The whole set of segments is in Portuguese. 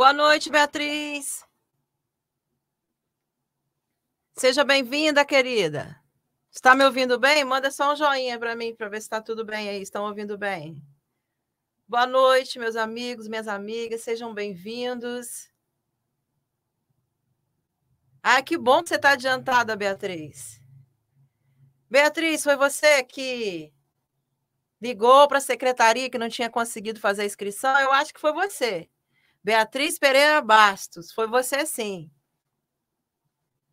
Boa noite, Beatriz. Seja bem-vinda, querida. Está me ouvindo bem? Manda só um joinha para mim para ver se está tudo bem aí. Estão ouvindo bem? Boa noite, meus amigos, minhas amigas. Sejam bem-vindos. Ah, que bom que você está adiantada, Beatriz. Beatriz, foi você que ligou para a secretaria que não tinha conseguido fazer a inscrição? Eu acho que foi você. Beatriz Pereira Bastos, foi você sim.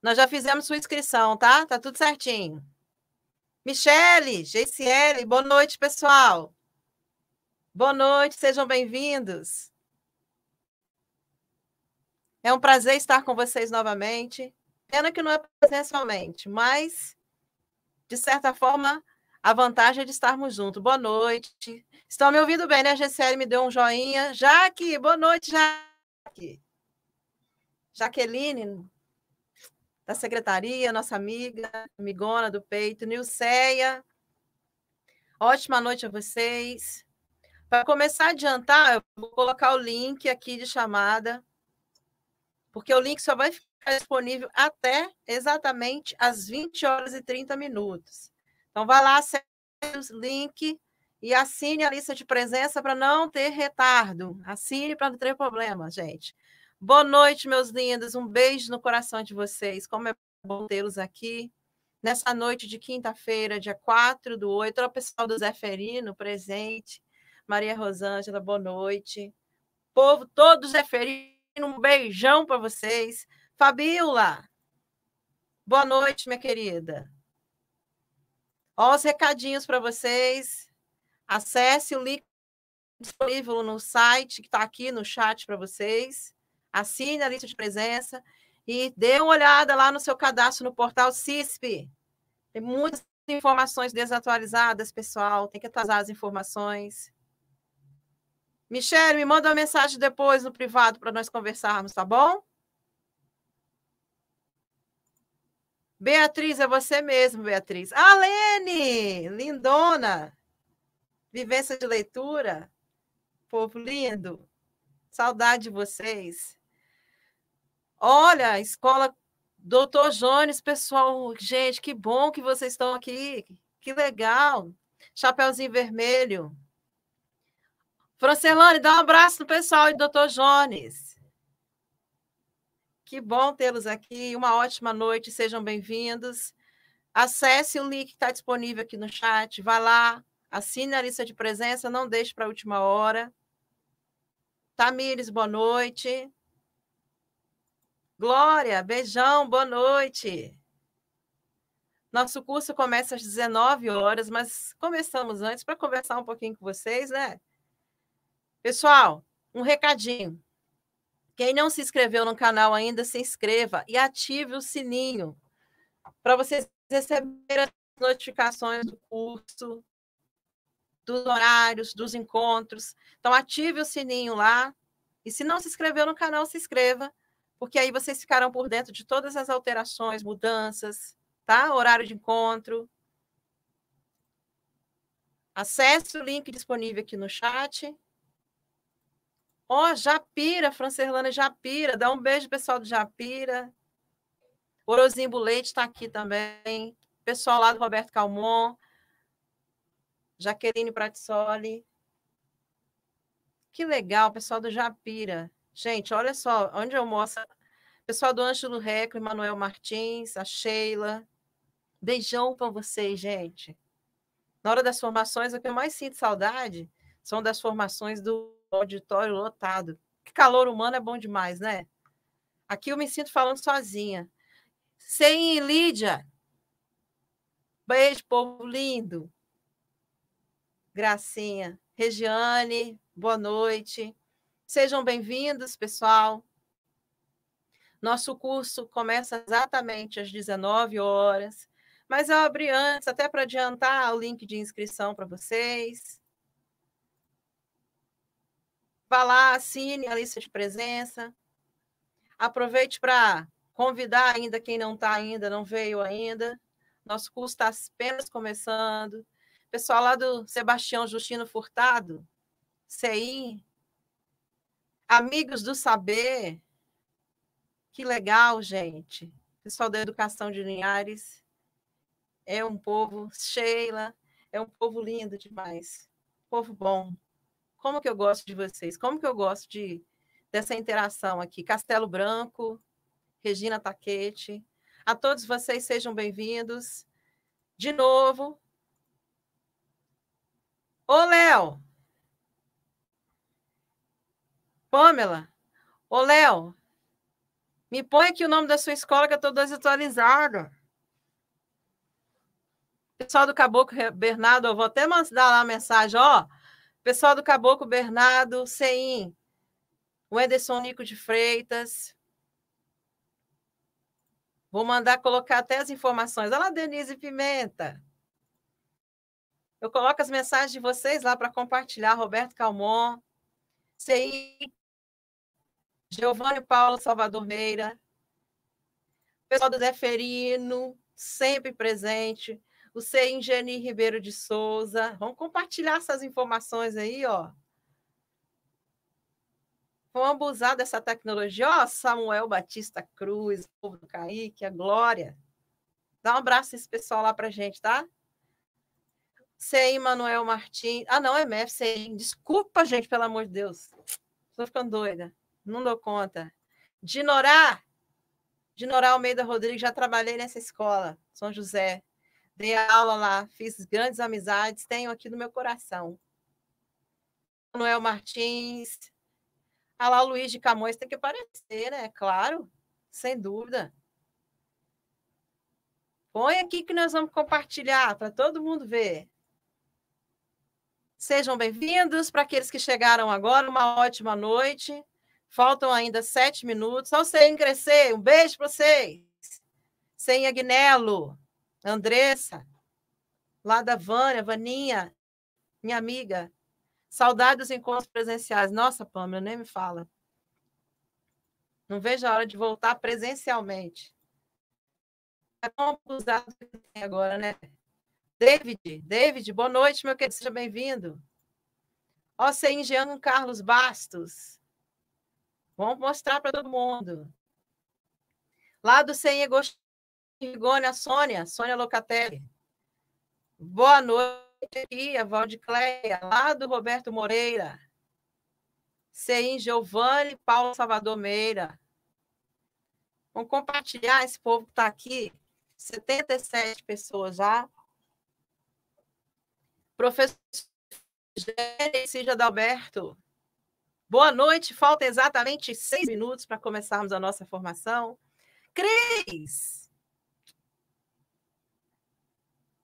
Nós já fizemos sua inscrição, tá? Tá tudo certinho. Michele, GCL, boa noite, pessoal. Boa noite, sejam bem-vindos. É um prazer estar com vocês novamente. Pena que não é presencialmente, mas, de certa forma, a vantagem é de estarmos juntos. Boa noite. Estão me ouvindo bem, né? A GCL me deu um joinha. Jaque, boa noite, Jaque. Jaqueline, da secretaria, nossa amiga, amigona do peito, Nilceia. Ótima noite a vocês. Para começar a adiantar, eu vou colocar o link aqui de chamada, porque o link só vai ficar disponível até exatamente às 20 horas e 30 minutos. Então, vai lá, segue o link e assine a lista de presença para não ter retardo. Assine para não ter problema, gente. Boa noite, meus lindos. Um beijo no coração de vocês. Como é bom tê-los aqui. Nessa noite de quinta-feira, dia 4 do 8, o pessoal do Zé Ferino presente. Maria Rosângela, boa noite. Povo todo Zé Ferino, um beijão para vocês. Fabiola, boa noite, minha querida. Olha os recadinhos para vocês. Acesse o link disponível no site que está aqui no chat para vocês. Assine a lista de presença e dê uma olhada lá no seu cadastro no portal CISP. Tem muitas informações desatualizadas, pessoal. Tem que atualizar as informações. Michele, me manda uma mensagem depois no privado para nós conversarmos, tá bom? Beatriz, é você mesmo, Beatriz. Alene, lindona. Vivência de leitura, povo lindo, saudade de vocês. Olha, escola Doutor Jones, pessoal, gente, que bom que vocês estão aqui, que legal. Chapeuzinho vermelho. Francelane, dá um abraço no pessoal e Doutor Jones. Que bom tê-los aqui, uma ótima noite, sejam bem-vindos. Acesse o link que está disponível aqui no chat, vá lá, Assine a lista de presença, não deixe para a última hora. Tamires, boa noite. Glória, beijão, boa noite. Nosso curso começa às 19 horas, mas começamos antes para conversar um pouquinho com vocês, né? Pessoal, um recadinho. Quem não se inscreveu no canal ainda, se inscreva e ative o sininho para vocês receberem as notificações do curso, dos horários, dos encontros. Então, ative o sininho lá. E se não se inscreveu no canal, se inscreva, porque aí vocês ficarão por dentro de todas as alterações, mudanças, tá? Horário de encontro. Acesse o link disponível aqui no chat. Ó, oh, Japira, Francerlana Japira, dá um beijo, pessoal do Japira. Orozimbo Leite está aqui também. Pessoal lá do Roberto Calmon. Jaqueline Pratisoli. Que legal, pessoal do Japira. Gente, olha só, onde eu mostro. Pessoal do Ângelo Reco, Emanuel Martins, a Sheila. Beijão para vocês, gente. Na hora das formações, o que eu mais sinto saudade são das formações do auditório lotado. Que calor humano é bom demais, né? Aqui eu me sinto falando sozinha. Sem Lídia. Beijo, povo lindo. Gracinha. Regiane, boa noite. Sejam bem-vindos, pessoal. Nosso curso começa exatamente às 19 horas, mas eu abri antes, até para adiantar o link de inscrição para vocês. Vá lá, assine a lista de presença. Aproveite para convidar ainda quem não está ainda, não veio ainda. Nosso curso está apenas começando pessoal lá do Sebastião Justino Furtado, CI, amigos do saber. Que legal, gente. Pessoal da educação de Linhares é um povo, Sheila, é um povo lindo demais. Povo bom. Como que eu gosto de vocês? Como que eu gosto de dessa interação aqui? Castelo Branco, Regina Taquete. A todos vocês sejam bem-vindos. De novo, Ô, Léo. Pamela. Ô, Léo. Me põe aqui o nome da sua escola que eu estou desatualizada. Pessoal do Caboclo Bernardo, eu vou até mandar lá a mensagem, ó. Pessoal do Caboclo Bernardo, CEIM, o Ederson Nico de Freitas. Vou mandar colocar até as informações. Olha lá, Denise Pimenta. Eu coloco as mensagens de vocês lá para compartilhar. Roberto Calmon, CI, Giovanni Paulo Salvador Meira, pessoal do Deferino, sempre presente. O CI Ingeni Ribeiro de Souza. Vamos compartilhar essas informações aí, ó. Vamos abusar dessa tecnologia. Ó, Samuel Batista Cruz, o povo do Kaique, a Glória. Dá um abraço esse pessoal lá para gente, tá? CEM Manuel Martins. Ah, não, é MEF, Desculpa, gente, pelo amor de Deus. Estou ficando doida. Não dou conta. Dinorá. Dinorá Almeida Rodrigues, já trabalhei nessa escola, São José. Dei aula lá, fiz grandes amizades, tenho aqui no meu coração. Manuel Martins. Ah lá, o Luiz de Camões tem que aparecer, né? Claro, sem dúvida. Põe aqui que nós vamos compartilhar para todo mundo ver. Sejam bem-vindos. Para aqueles que chegaram agora, uma ótima noite. Faltam ainda sete minutos. Ao sem crescer, um beijo para vocês. Sem Agnello, Andressa, lá da Vânia, Vaninha, minha amiga. Saudade dos encontros presenciais. Nossa, Pâmela, nem me fala. Não vejo a hora de voltar presencialmente. É bom usar o que tem agora, né? David, David, boa noite, meu querido, seja bem-vindo. Oceim Jean Carlos Bastos. Vamos mostrar para todo mundo. Lá do CEM Rigoni, a Sônia, Sônia Locatelli. Boa noite aqui, a lá do Roberto Moreira. CEM Giovanni Paulo Salvador Meira. Vamos compartilhar esse povo que está aqui. 77 pessoas já. Professor Gérard Adalberto, boa noite. Faltam exatamente seis minutos para começarmos a nossa formação. Cris!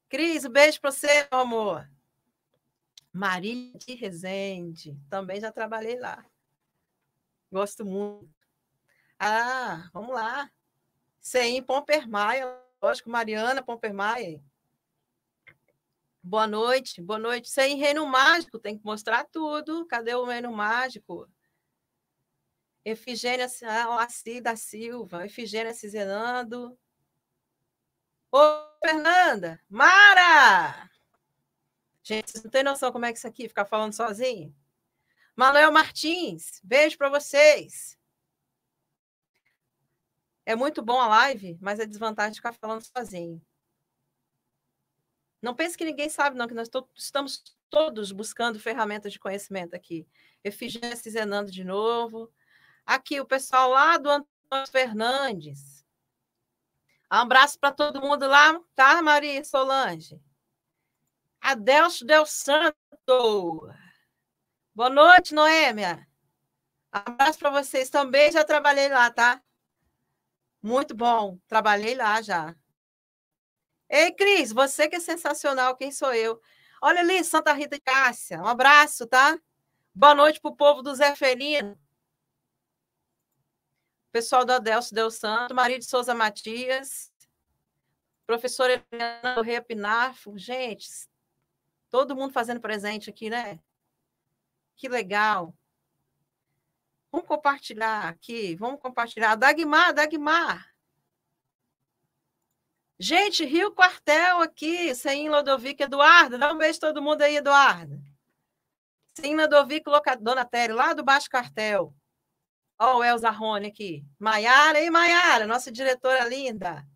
Cris, um beijo para você, meu amor. Marília de Rezende, também já trabalhei lá. Gosto muito. Ah, vamos lá. Sem Pompermaia, lógico, Mariana Pompermaia. Boa noite, boa noite. Sem reino mágico, tem que mostrar tudo. Cadê o reino mágico? Efigênia Laci ah, da Silva, Efigênia Cizenando. Ô, Fernanda! Mara! Gente, vocês não têm noção como é que isso aqui, Fica falando sozinho? Manuel Martins, beijo para vocês. É muito bom a live, mas é desvantagem ficar falando sozinho. Não pense que ninguém sabe, não, que nós to estamos todos buscando ferramentas de conhecimento aqui. Efigência Zenando de novo. Aqui, o pessoal lá do Antônio Fernandes. Um abraço para todo mundo lá, tá, Maria Solange? Adelso Del Santo. Boa noite, Noêmia. Abraço para vocês também. Já trabalhei lá, tá? Muito bom. Trabalhei lá já. Ei, Cris, você que é sensacional, quem sou eu? Olha ali, Santa Rita de Cássia, um abraço, tá? Boa noite para o povo do Zé Felino. Pessoal do Adelso Del Santo, Maria de Souza Matias, professora Helena Correia Pinafo. Gente, todo mundo fazendo presente aqui, né? Que legal. Vamos compartilhar aqui, vamos compartilhar. Dagmar, Dagmar, Gente, Rio Quartel aqui, sem Lodovico Eduardo. Dá um beijo todo mundo aí, Eduardo. Sim, Lodovico Donatério, lá do Baixo Quartel. Ó, oh, o Elza Rony aqui. Maiara, e Maiara, nossa diretora linda.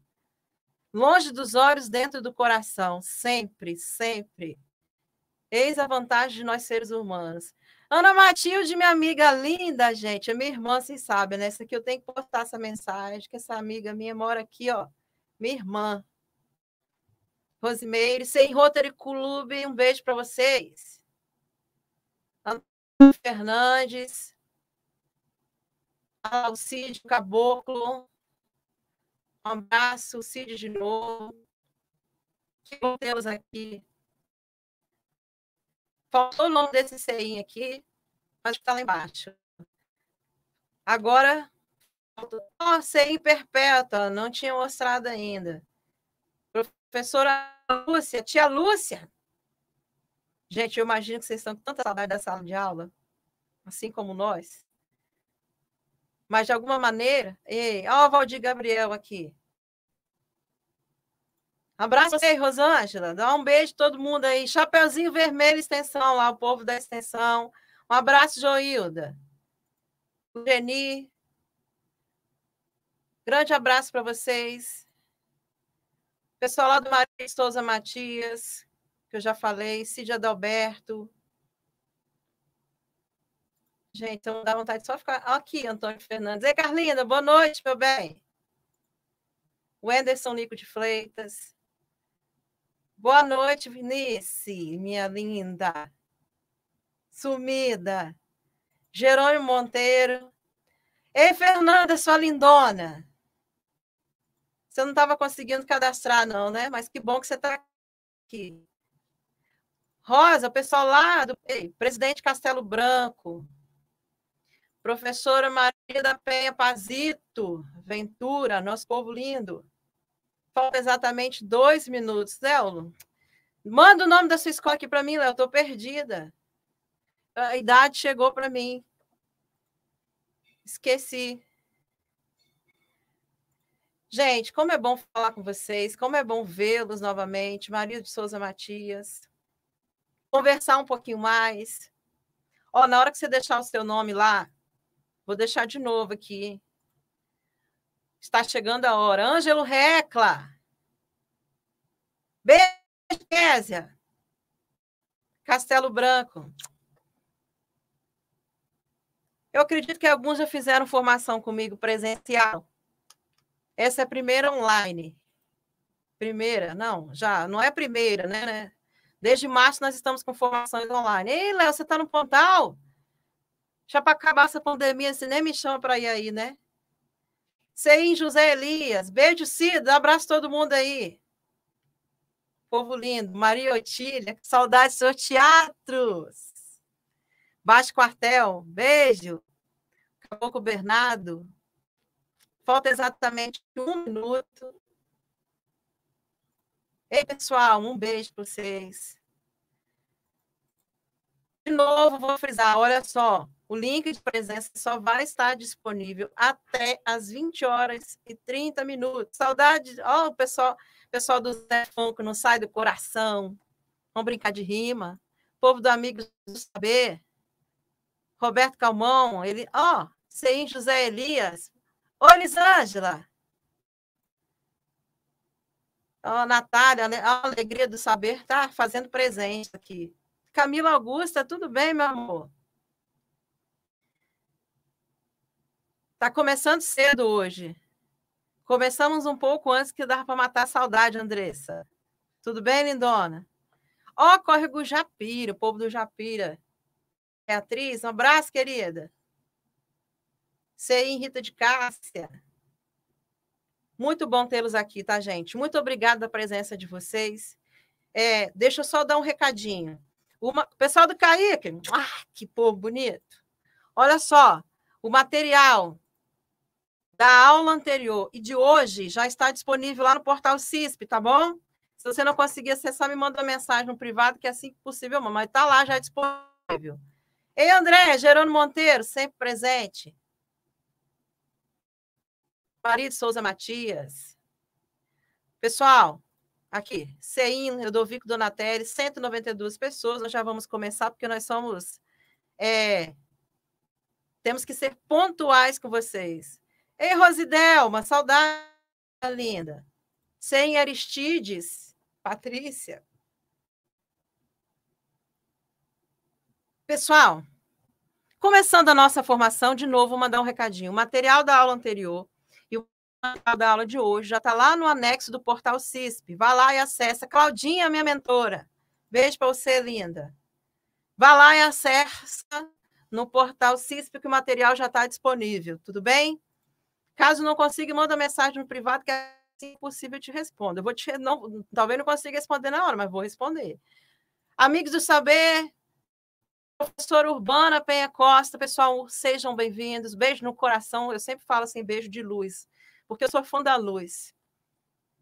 Longe dos olhos, dentro do coração. Sempre, sempre. Eis a vantagem de nós seres humanos. Ana Matilde, minha amiga linda, gente. É minha irmã, vocês sabem, né? Essa aqui eu tenho que postar essa mensagem, que essa amiga minha mora aqui, ó minha irmã. Rosimeire, sem Rotary Clube, um beijo para vocês. Antônio Fernandes, Alcide Caboclo, um abraço, Cid de novo. Que bom temos aqui. Faltou o nome desse CEIM aqui, mas está lá embaixo. Agora, Oh, CI é perpétua, não tinha mostrado ainda. Professora Lúcia, tia Lúcia. Gente, eu imagino que vocês estão com tanta saudade da sala de aula, assim como nós. Mas, de alguma maneira, ei, ó, o Valdir Gabriel aqui. Abraço você, Rosângela. Dá um beijo todo mundo aí. Chapeuzinho Vermelho, Extensão lá, o povo da Extensão. Um abraço, Joilda. Geni, Grande abraço para vocês. Pessoal lá do Maria Souza Matias, que eu já falei, Cid Adalberto. Gente, então dá vontade de só ficar. Aqui, Antônio Fernandes. Ei, Carlinda, boa noite, meu bem. O Anderson Nico de Freitas. Boa noite, Vinícius, minha linda. Sumida. Jerônimo Monteiro. Ei, Fernanda, sua lindona. Você não estava conseguindo cadastrar, não, né? Mas que bom que você está aqui. Rosa, o pessoal lá do Ei, presidente Castelo Branco, professora Maria da Penha Pazito, Ventura, nosso povo lindo. Falta exatamente dois minutos, né, Léo. Manda o nome da sua escola aqui para mim, Léo, estou perdida. A idade chegou para mim. Esqueci. Gente, como é bom falar com vocês, como é bom vê-los novamente, Maria de Souza Matias. Conversar um pouquinho mais. Ó, na hora que você deixar o seu nome lá, vou deixar de novo aqui. Está chegando a hora. Ângelo Recla. Beijo, Késia. Castelo Branco. Eu acredito que alguns já fizeram formação comigo presencial. Essa é a primeira online. Primeira, não, já, não é a primeira, né? né? Desde março nós estamos com formações online. Ei, Léo, você está no Pontal? Já para acabar essa pandemia, você nem me chama para ir aí, né? Seim José Elias, beijo, Cida, abraço todo mundo aí. Povo lindo, Maria Otília, que saudade do seu teatro. Baixo Quartel, beijo. Caboclo Bernardo, Falta exatamente um minuto. Ei, pessoal, um beijo para vocês. De novo, vou frisar, olha só, o link de presença só vai estar disponível até as 20 horas e 30 minutos. Saudade, ó, oh, o pessoal, pessoal do Zé Funko não sai do coração. Vamos brincar de rima. O povo do Amigos do Saber. Roberto Calmon, ele, ó, oh, sem José Elias, Oi, Lisângela. Ó, Natália, a alegria do saber tá fazendo presente aqui. Camila Augusta, tudo bem, meu amor? Tá começando cedo hoje. Começamos um pouco antes que dava para matar a saudade, Andressa. Tudo bem, lindona? Ó, oh, córrego Japira, o povo do Japira. Beatriz, é um abraço, querida. Sei, Rita de Cássia. Muito bom tê-los aqui, tá, gente? Muito obrigada pela presença de vocês. É, deixa eu só dar um recadinho. Uma, pessoal do Kaique, ah, que povo bonito. Olha só, o material da aula anterior e de hoje já está disponível lá no portal CISP, tá bom? Se você não conseguir acessar, me manda uma mensagem no privado, que é assim que possível, mas está lá já é disponível. Ei, André, Gerônimo Monteiro, sempre presente. Marido Souza Matias. Pessoal, aqui, CEIN, Eudovico Donatelli, 192 pessoas. Nós já vamos começar, porque nós somos. É, temos que ser pontuais com vocês. Ei, Rosidel, uma saudade linda. Sem Aristides, Patrícia. Pessoal, começando a nossa formação, de novo, vou mandar um recadinho. O material da aula anterior da aula de hoje, já está lá no anexo do portal CISP. Vá lá e acessa. Claudinha, minha mentora. Beijo para você, linda. Vá lá e acessa no portal CISP que o material já está disponível, tudo bem? Caso não consiga, manda mensagem no privado que assim é possível eu te respondo. Eu vou te não, talvez não consiga responder na hora, mas vou responder. Amigos do Saber, professor Urbana Penha Costa, pessoal, sejam bem-vindos. Beijo no coração. Eu sempre falo assim, beijo de luz porque eu sou fã da luz.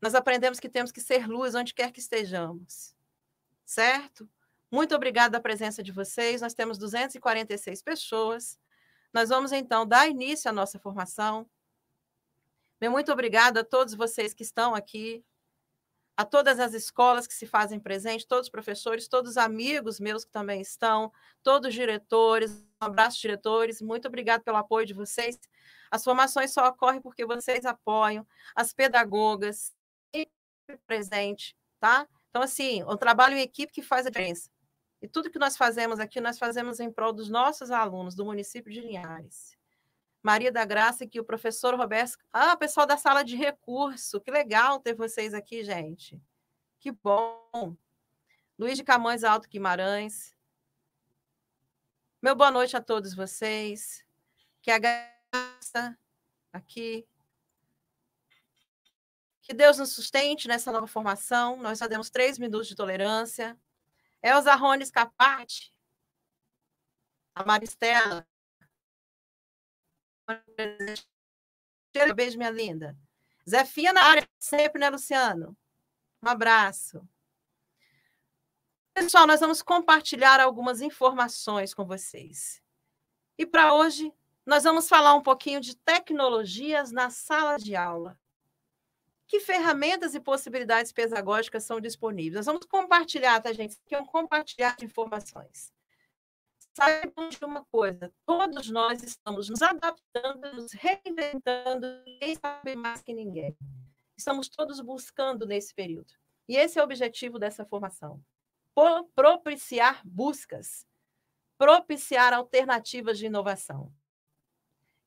Nós aprendemos que temos que ser luz onde quer que estejamos, certo? Muito obrigada pela presença de vocês. Nós temos 246 pessoas. Nós vamos então dar início à nossa formação. Meu muito obrigada a todos vocês que estão aqui a todas as escolas que se fazem presente, todos os professores, todos os amigos meus que também estão, todos os diretores. Um abraço, diretores. Muito obrigado pelo apoio de vocês. As formações só ocorrem porque vocês apoiam, as pedagogas, sempre presente, tá? Então, assim, o trabalho em equipe que faz a diferença. E tudo que nós fazemos aqui, nós fazemos em prol dos nossos alunos do município de Linhares. Maria da Graça, que o professor Roberto. Ah, pessoal da sala de recurso, que legal ter vocês aqui, gente. Que bom. Luiz de Camões Alto Guimarães. Meu boa noite a todos vocês. Que a graça aqui. Que Deus nos sustente nessa nova formação. Nós já demos três minutos de tolerância. Elza Rones Capati. A Maristela beijo, minha linda. Zefinha na área sempre, né, Luciano? Um abraço. Pessoal, nós vamos compartilhar algumas informações com vocês. E para hoje, nós vamos falar um pouquinho de tecnologias na sala de aula. Que ferramentas e possibilidades pedagógicas são disponíveis? Nós vamos compartilhar, tá, gente? Que é um compartilhar de informações saibam de uma coisa: todos nós estamos nos adaptando, nos reinventando, ninguém sabe mais que ninguém. Estamos todos buscando nesse período. E esse é o objetivo dessa formação: propiciar buscas, propiciar alternativas de inovação.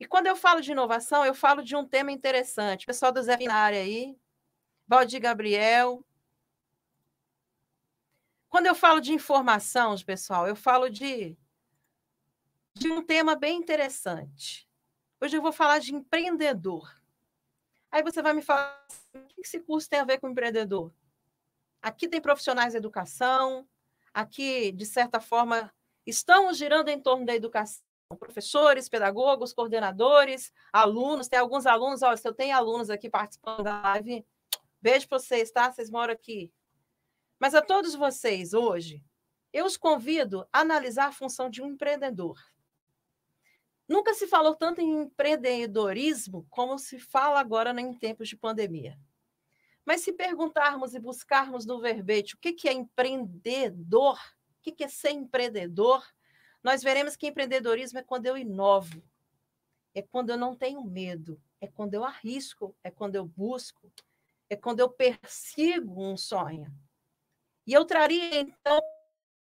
E quando eu falo de inovação, eu falo de um tema interessante. O pessoal do Zé Finari aí, Valdir Gabriel, quando eu falo de informação, pessoal, eu falo de de um tema bem interessante. Hoje eu vou falar de empreendedor. Aí você vai me falar o que esse curso tem a ver com empreendedor. Aqui tem profissionais da educação, aqui, de certa forma, estamos girando em torno da educação. Professores, pedagogos, coordenadores, alunos, tem alguns alunos, olha, se eu tenho alunos aqui participando da live, beijo para vocês, tá? Vocês moram aqui. Mas a todos vocês hoje, eu os convido a analisar a função de um empreendedor. Nunca se falou tanto em empreendedorismo como se fala agora em tempos de pandemia. Mas se perguntarmos e buscarmos no verbete o que é empreendedor, o que é ser empreendedor, nós veremos que empreendedorismo é quando eu inovo, é quando eu não tenho medo, é quando eu arrisco, é quando eu busco, é quando eu persigo um sonho. E eu traria, então,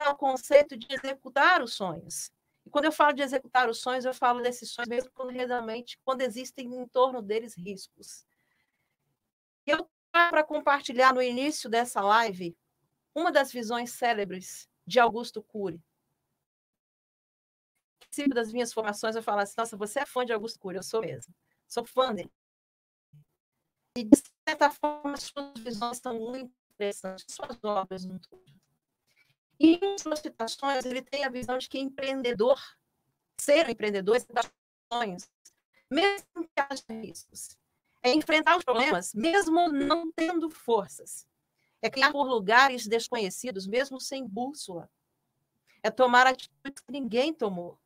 o conceito de executar os sonhos. E quando eu falo de executar os sonhos, eu falo desses sonhos mesmo quando realmente, quando existem em torno deles riscos. Eu para compartilhar no início dessa live uma das visões célebres de Augusto Cury. sempre das minhas formações, eu falo assim, nossa, você é fã de Augusto Cury, eu sou mesmo. Sou fã dele. E, de certa forma, suas visões são muito interessantes, suas obras, no todo. E, em suas citações, ele tem a visão de que empreendedor, ser um empreendedor, é dar sonhos, mesmo que haja riscos. É enfrentar os problemas, mesmo não tendo forças. É criar por lugares desconhecidos, mesmo sem bússola. É tomar atitudes que ninguém tomou.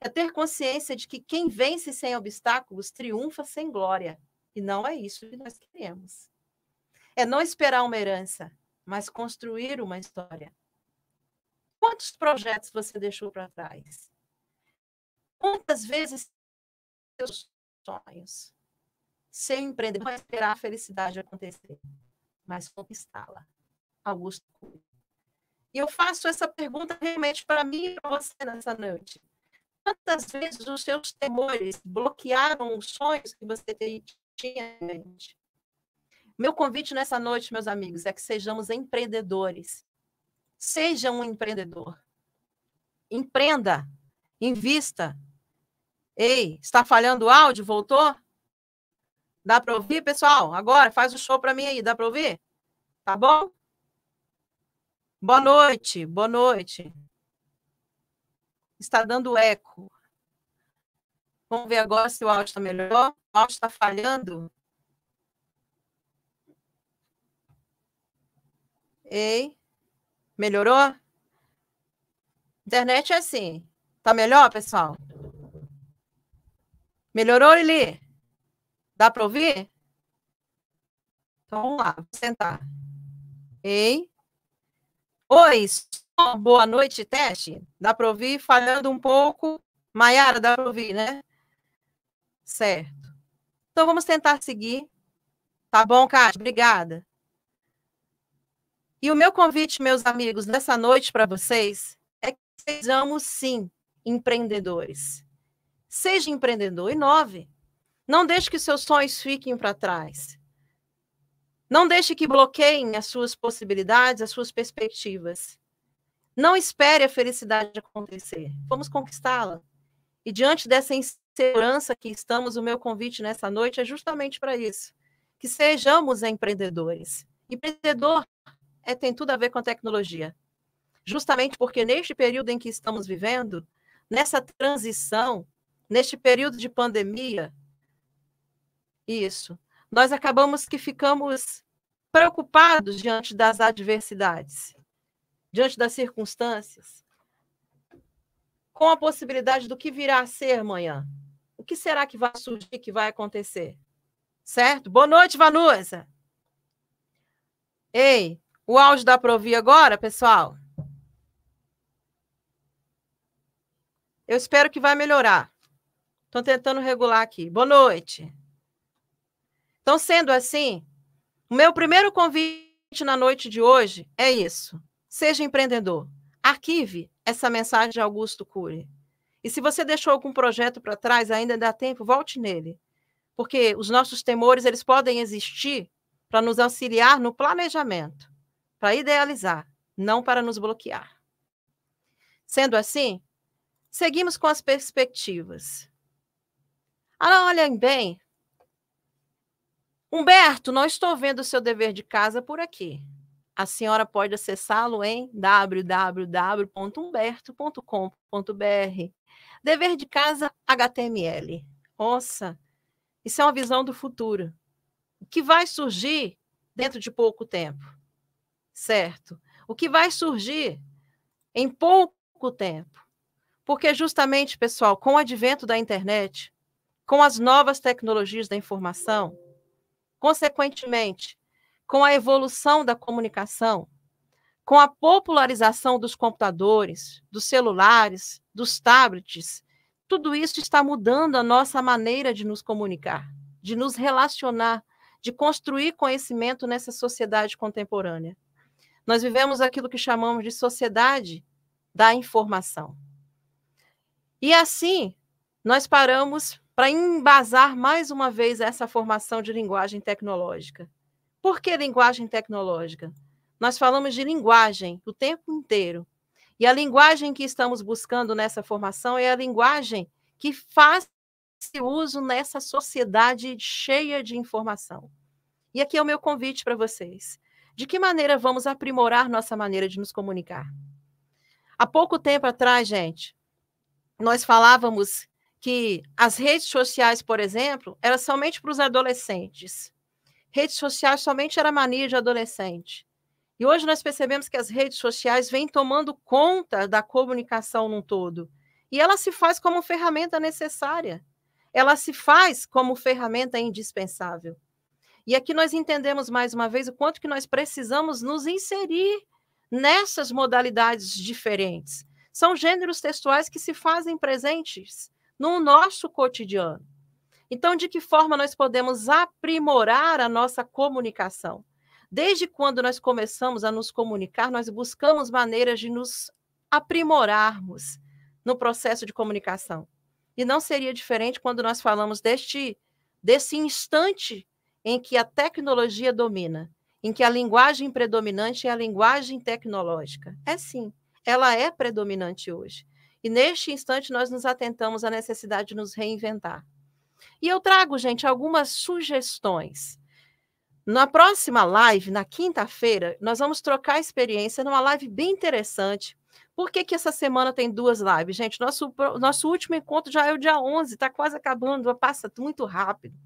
É ter consciência de que quem vence sem obstáculos triunfa sem glória. E não é isso que nós queremos. É não esperar uma herança, mas construir uma história. Quantos projetos você deixou para trás? Quantas vezes seus sonhos? ser empreendedor vai é esperar a felicidade acontecer, mas conquistá-la. Augusto Cunha. E eu faço essa pergunta realmente para mim e para você nessa noite. Quantas vezes os seus temores bloquearam os sonhos que você tinha em mente? Meu convite nessa noite, meus amigos, é que sejamos empreendedores Seja um empreendedor. Empreenda, invista. Ei, está falhando o áudio? Voltou? Dá para ouvir, pessoal? Agora faz o show para mim aí, dá para ouvir? Tá bom? Boa noite, boa noite. Está dando eco. Vamos ver agora se o áudio está melhor. O áudio está falhando. Ei. Melhorou? Internet é assim. Tá melhor, pessoal? Melhorou, Lili? Dá para ouvir? Então vamos lá, vou sentar. Ei. Oi, boa noite, teste. Dá para ouvir? Falhando um pouco. Maiara, dá para ouvir, né? Certo. Então vamos tentar seguir. Tá bom, Cássio? Obrigada. E o meu convite, meus amigos, nessa noite para vocês é que sejamos, sim, empreendedores. Seja empreendedor, inove. Não deixe que seus sonhos fiquem para trás. Não deixe que bloqueiem as suas possibilidades, as suas perspectivas. Não espere a felicidade acontecer. Vamos conquistá-la. E diante dessa insegurança que estamos, o meu convite nessa noite é justamente para isso. Que sejamos empreendedores. Empreendedor é, tem tudo a ver com a tecnologia. Justamente porque neste período em que estamos vivendo, nessa transição, neste período de pandemia, isso, nós acabamos que ficamos preocupados diante das adversidades, diante das circunstâncias, com a possibilidade do que virá a ser amanhã. O que será que vai surgir, que vai acontecer? Certo? Boa noite, Vanusa! Ei, o áudio dá para ouvir agora, pessoal? Eu espero que vai melhorar. Estou tentando regular aqui. Boa noite. Então, sendo assim, o meu primeiro convite na noite de hoje é isso. Seja empreendedor. Arquive essa mensagem de Augusto Cury. E se você deixou algum projeto para trás, ainda dá tempo, volte nele. Porque os nossos temores, eles podem existir para nos auxiliar no planejamento para idealizar, não para nos bloquear. Sendo assim, seguimos com as perspectivas. Ah, olhem bem. Humberto, não estou vendo o seu dever de casa por aqui. A senhora pode acessá-lo em www.humberto.com.br. Dever de casa HTML. Nossa, isso é uma visão do futuro, que vai surgir dentro de pouco tempo certo, o que vai surgir em pouco tempo. Porque, é justamente, pessoal, com o advento da internet, com as novas tecnologias da informação, consequentemente, com a evolução da comunicação, com a popularização dos computadores, dos celulares, dos tablets, tudo isso está mudando a nossa maneira de nos comunicar, de nos relacionar, de construir conhecimento nessa sociedade contemporânea. Nós vivemos aquilo que chamamos de sociedade da informação. E assim, nós paramos para embasar mais uma vez essa formação de linguagem tecnológica. Por que linguagem tecnológica? Nós falamos de linguagem o tempo inteiro. E a linguagem que estamos buscando nessa formação é a linguagem que faz uso nessa sociedade cheia de informação. E aqui é o meu convite para vocês. De que maneira vamos aprimorar nossa maneira de nos comunicar? Há pouco tempo atrás, gente, nós falávamos que as redes sociais, por exemplo, eram somente para os adolescentes. Redes sociais somente era mania de adolescente. E hoje nós percebemos que as redes sociais vêm tomando conta da comunicação num todo. E ela se faz como ferramenta necessária. Ela se faz como ferramenta indispensável. E aqui nós entendemos mais uma vez o quanto que nós precisamos nos inserir nessas modalidades diferentes. São gêneros textuais que se fazem presentes no nosso cotidiano. Então, de que forma nós podemos aprimorar a nossa comunicação? Desde quando nós começamos a nos comunicar, nós buscamos maneiras de nos aprimorarmos no processo de comunicação. E não seria diferente quando nós falamos deste desse instante em que a tecnologia domina, em que a linguagem predominante é a linguagem tecnológica. É sim, ela é predominante hoje. E neste instante nós nos atentamos à necessidade de nos reinventar. E eu trago, gente, algumas sugestões. Na próxima live, na quinta-feira, nós vamos trocar experiência numa live bem interessante. Por que, que essa semana tem duas lives? Gente, nosso, nosso último encontro já é o dia 11, está quase acabando, passa muito rápido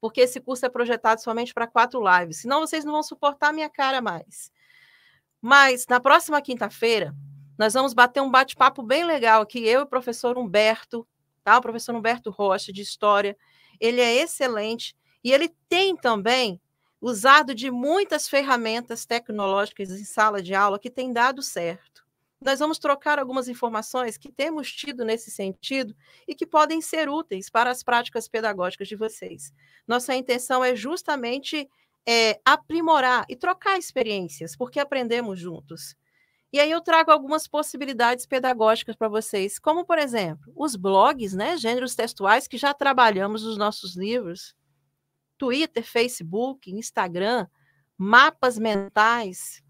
porque esse curso é projetado somente para quatro lives, senão vocês não vão suportar a minha cara mais. Mas na próxima quinta-feira, nós vamos bater um bate-papo bem legal aqui, eu e o professor Humberto, tá? O professor Humberto Rocha, de História. Ele é excelente e ele tem também usado de muitas ferramentas tecnológicas em sala de aula que tem dado certo nós vamos trocar algumas informações que temos tido nesse sentido e que podem ser úteis para as práticas pedagógicas de vocês. Nossa intenção é justamente é, aprimorar e trocar experiências, porque aprendemos juntos. E aí eu trago algumas possibilidades pedagógicas para vocês, como, por exemplo, os blogs, né, gêneros textuais que já trabalhamos nos nossos livros, Twitter, Facebook, Instagram, mapas mentais,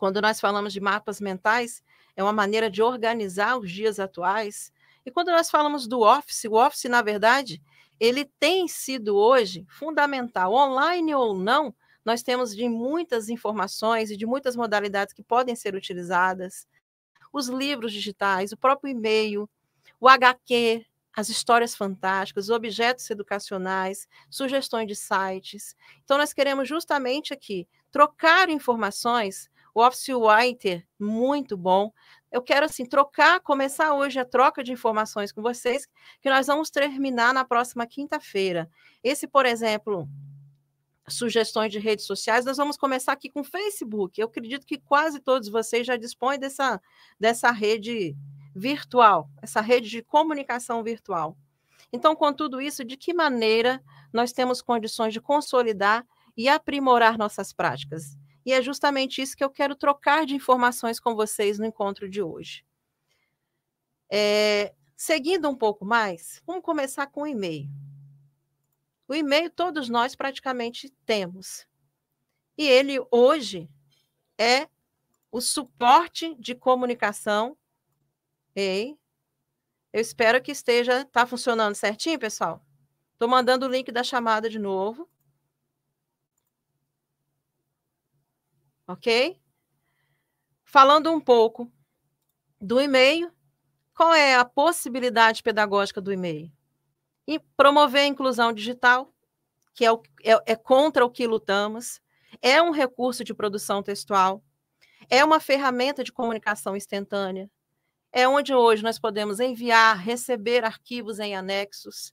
quando nós falamos de mapas mentais, é uma maneira de organizar os dias atuais. E quando nós falamos do Office, o Office, na verdade, ele tem sido hoje fundamental, online ou não, nós temos de muitas informações e de muitas modalidades que podem ser utilizadas. Os livros digitais, o próprio e-mail, o HQ, as histórias fantásticas, objetos educacionais, sugestões de sites. Então, nós queremos justamente aqui trocar informações o Office Writer muito bom. Eu quero, assim, trocar, começar hoje a troca de informações com vocês, que nós vamos terminar na próxima quinta-feira. Esse, por exemplo, sugestões de redes sociais, nós vamos começar aqui com o Facebook. Eu acredito que quase todos vocês já dispõem dessa, dessa rede virtual, essa rede de comunicação virtual. Então, com tudo isso, de que maneira nós temos condições de consolidar e aprimorar nossas práticas? E é justamente isso que eu quero trocar de informações com vocês no encontro de hoje. É, seguindo um pouco mais, vamos começar com o e-mail. O e-mail todos nós praticamente temos. E ele hoje é o suporte de comunicação. Ei, eu espero que esteja está funcionando certinho, pessoal. Estou mandando o link da chamada de novo. ok? Falando um pouco do e-mail, qual é a possibilidade pedagógica do e-mail? E promover a inclusão digital, que é, o, é, é contra o que lutamos, é um recurso de produção textual, é uma ferramenta de comunicação instantânea, é onde hoje nós podemos enviar, receber arquivos em anexos,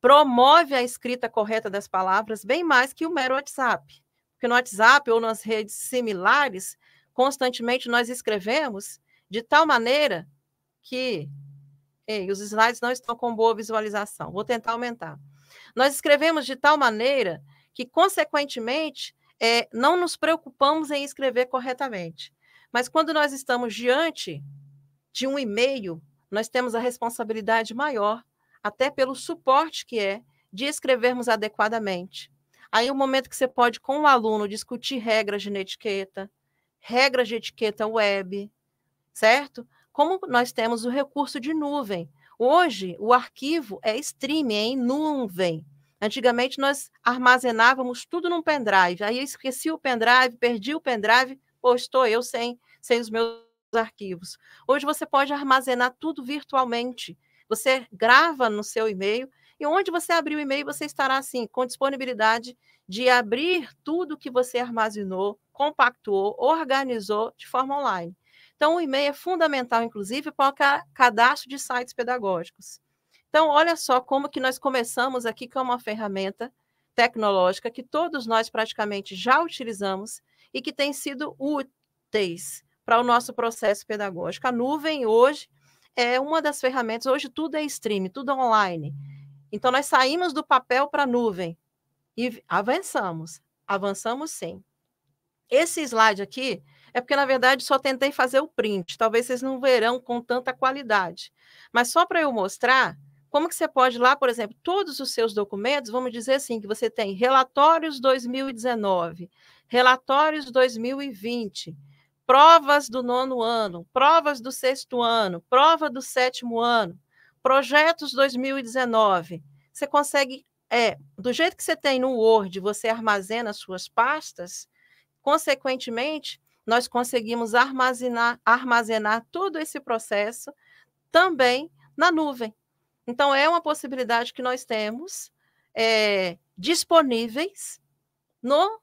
promove a escrita correta das palavras bem mais que o mero WhatsApp. Porque no WhatsApp ou nas redes similares, constantemente nós escrevemos de tal maneira que. Ei, os slides não estão com boa visualização. Vou tentar aumentar. Nós escrevemos de tal maneira que, consequentemente, é, não nos preocupamos em escrever corretamente. Mas quando nós estamos diante de um e-mail, nós temos a responsabilidade maior, até pelo suporte que é, de escrevermos adequadamente. Aí o momento que você pode, com o aluno, discutir regras de etiqueta, regras de etiqueta web, certo? Como nós temos o recurso de nuvem. Hoje, o arquivo é streaming, é em nuvem. Antigamente, nós armazenávamos tudo num pendrive. Aí eu esqueci o pendrive, perdi o pendrive, ou estou eu sem, sem os meus arquivos. Hoje você pode armazenar tudo virtualmente. Você grava no seu e-mail e onde você abrir o e-mail, você estará assim, com disponibilidade de abrir tudo que você armazenou, compactuou, organizou de forma online. Então, o e-mail é fundamental, inclusive, para o cadastro de sites pedagógicos. Então, olha só como que nós começamos aqui com é uma ferramenta tecnológica que todos nós praticamente já utilizamos e que tem sido úteis para o nosso processo pedagógico. A nuvem hoje é uma das ferramentas, hoje tudo é streaming, tudo online. Então, nós saímos do papel para a nuvem e avançamos. Avançamos sim. Esse slide aqui é porque, na verdade, só tentei fazer o print. Talvez vocês não verão com tanta qualidade. Mas só para eu mostrar como que você pode lá, por exemplo, todos os seus documentos, vamos dizer assim, que você tem relatórios 2019, relatórios 2020, provas do nono ano, provas do sexto ano, prova do sétimo ano. Projetos 2019. Você consegue, é, do jeito que você tem no Word, você armazena suas pastas, consequentemente, nós conseguimos armazenar, armazenar todo esse processo também na nuvem. Então, é uma possibilidade que nós temos é, disponíveis no,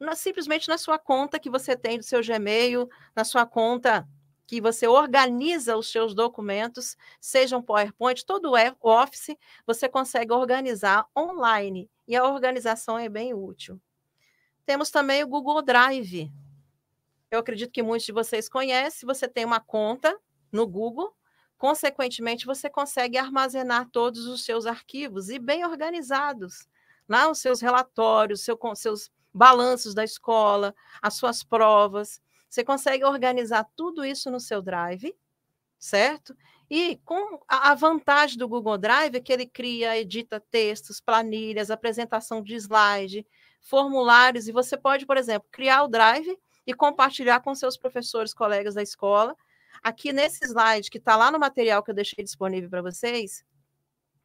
na, simplesmente na sua conta que você tem do seu Gmail, na sua conta que você organiza os seus documentos, seja um PowerPoint, todo o Office, você consegue organizar online. E a organização é bem útil. Temos também o Google Drive. Eu acredito que muitos de vocês conhecem. Você tem uma conta no Google, consequentemente, você consegue armazenar todos os seus arquivos e bem organizados. Lá os seus relatórios, seu, seus balanços da escola, as suas provas. Você consegue organizar tudo isso no seu Drive, certo? E com a vantagem do Google Drive é que ele cria, edita textos, planilhas, apresentação de slide, formulários, e você pode, por exemplo, criar o Drive e compartilhar com seus professores, colegas da escola. Aqui nesse slide, que está lá no material que eu deixei disponível para vocês,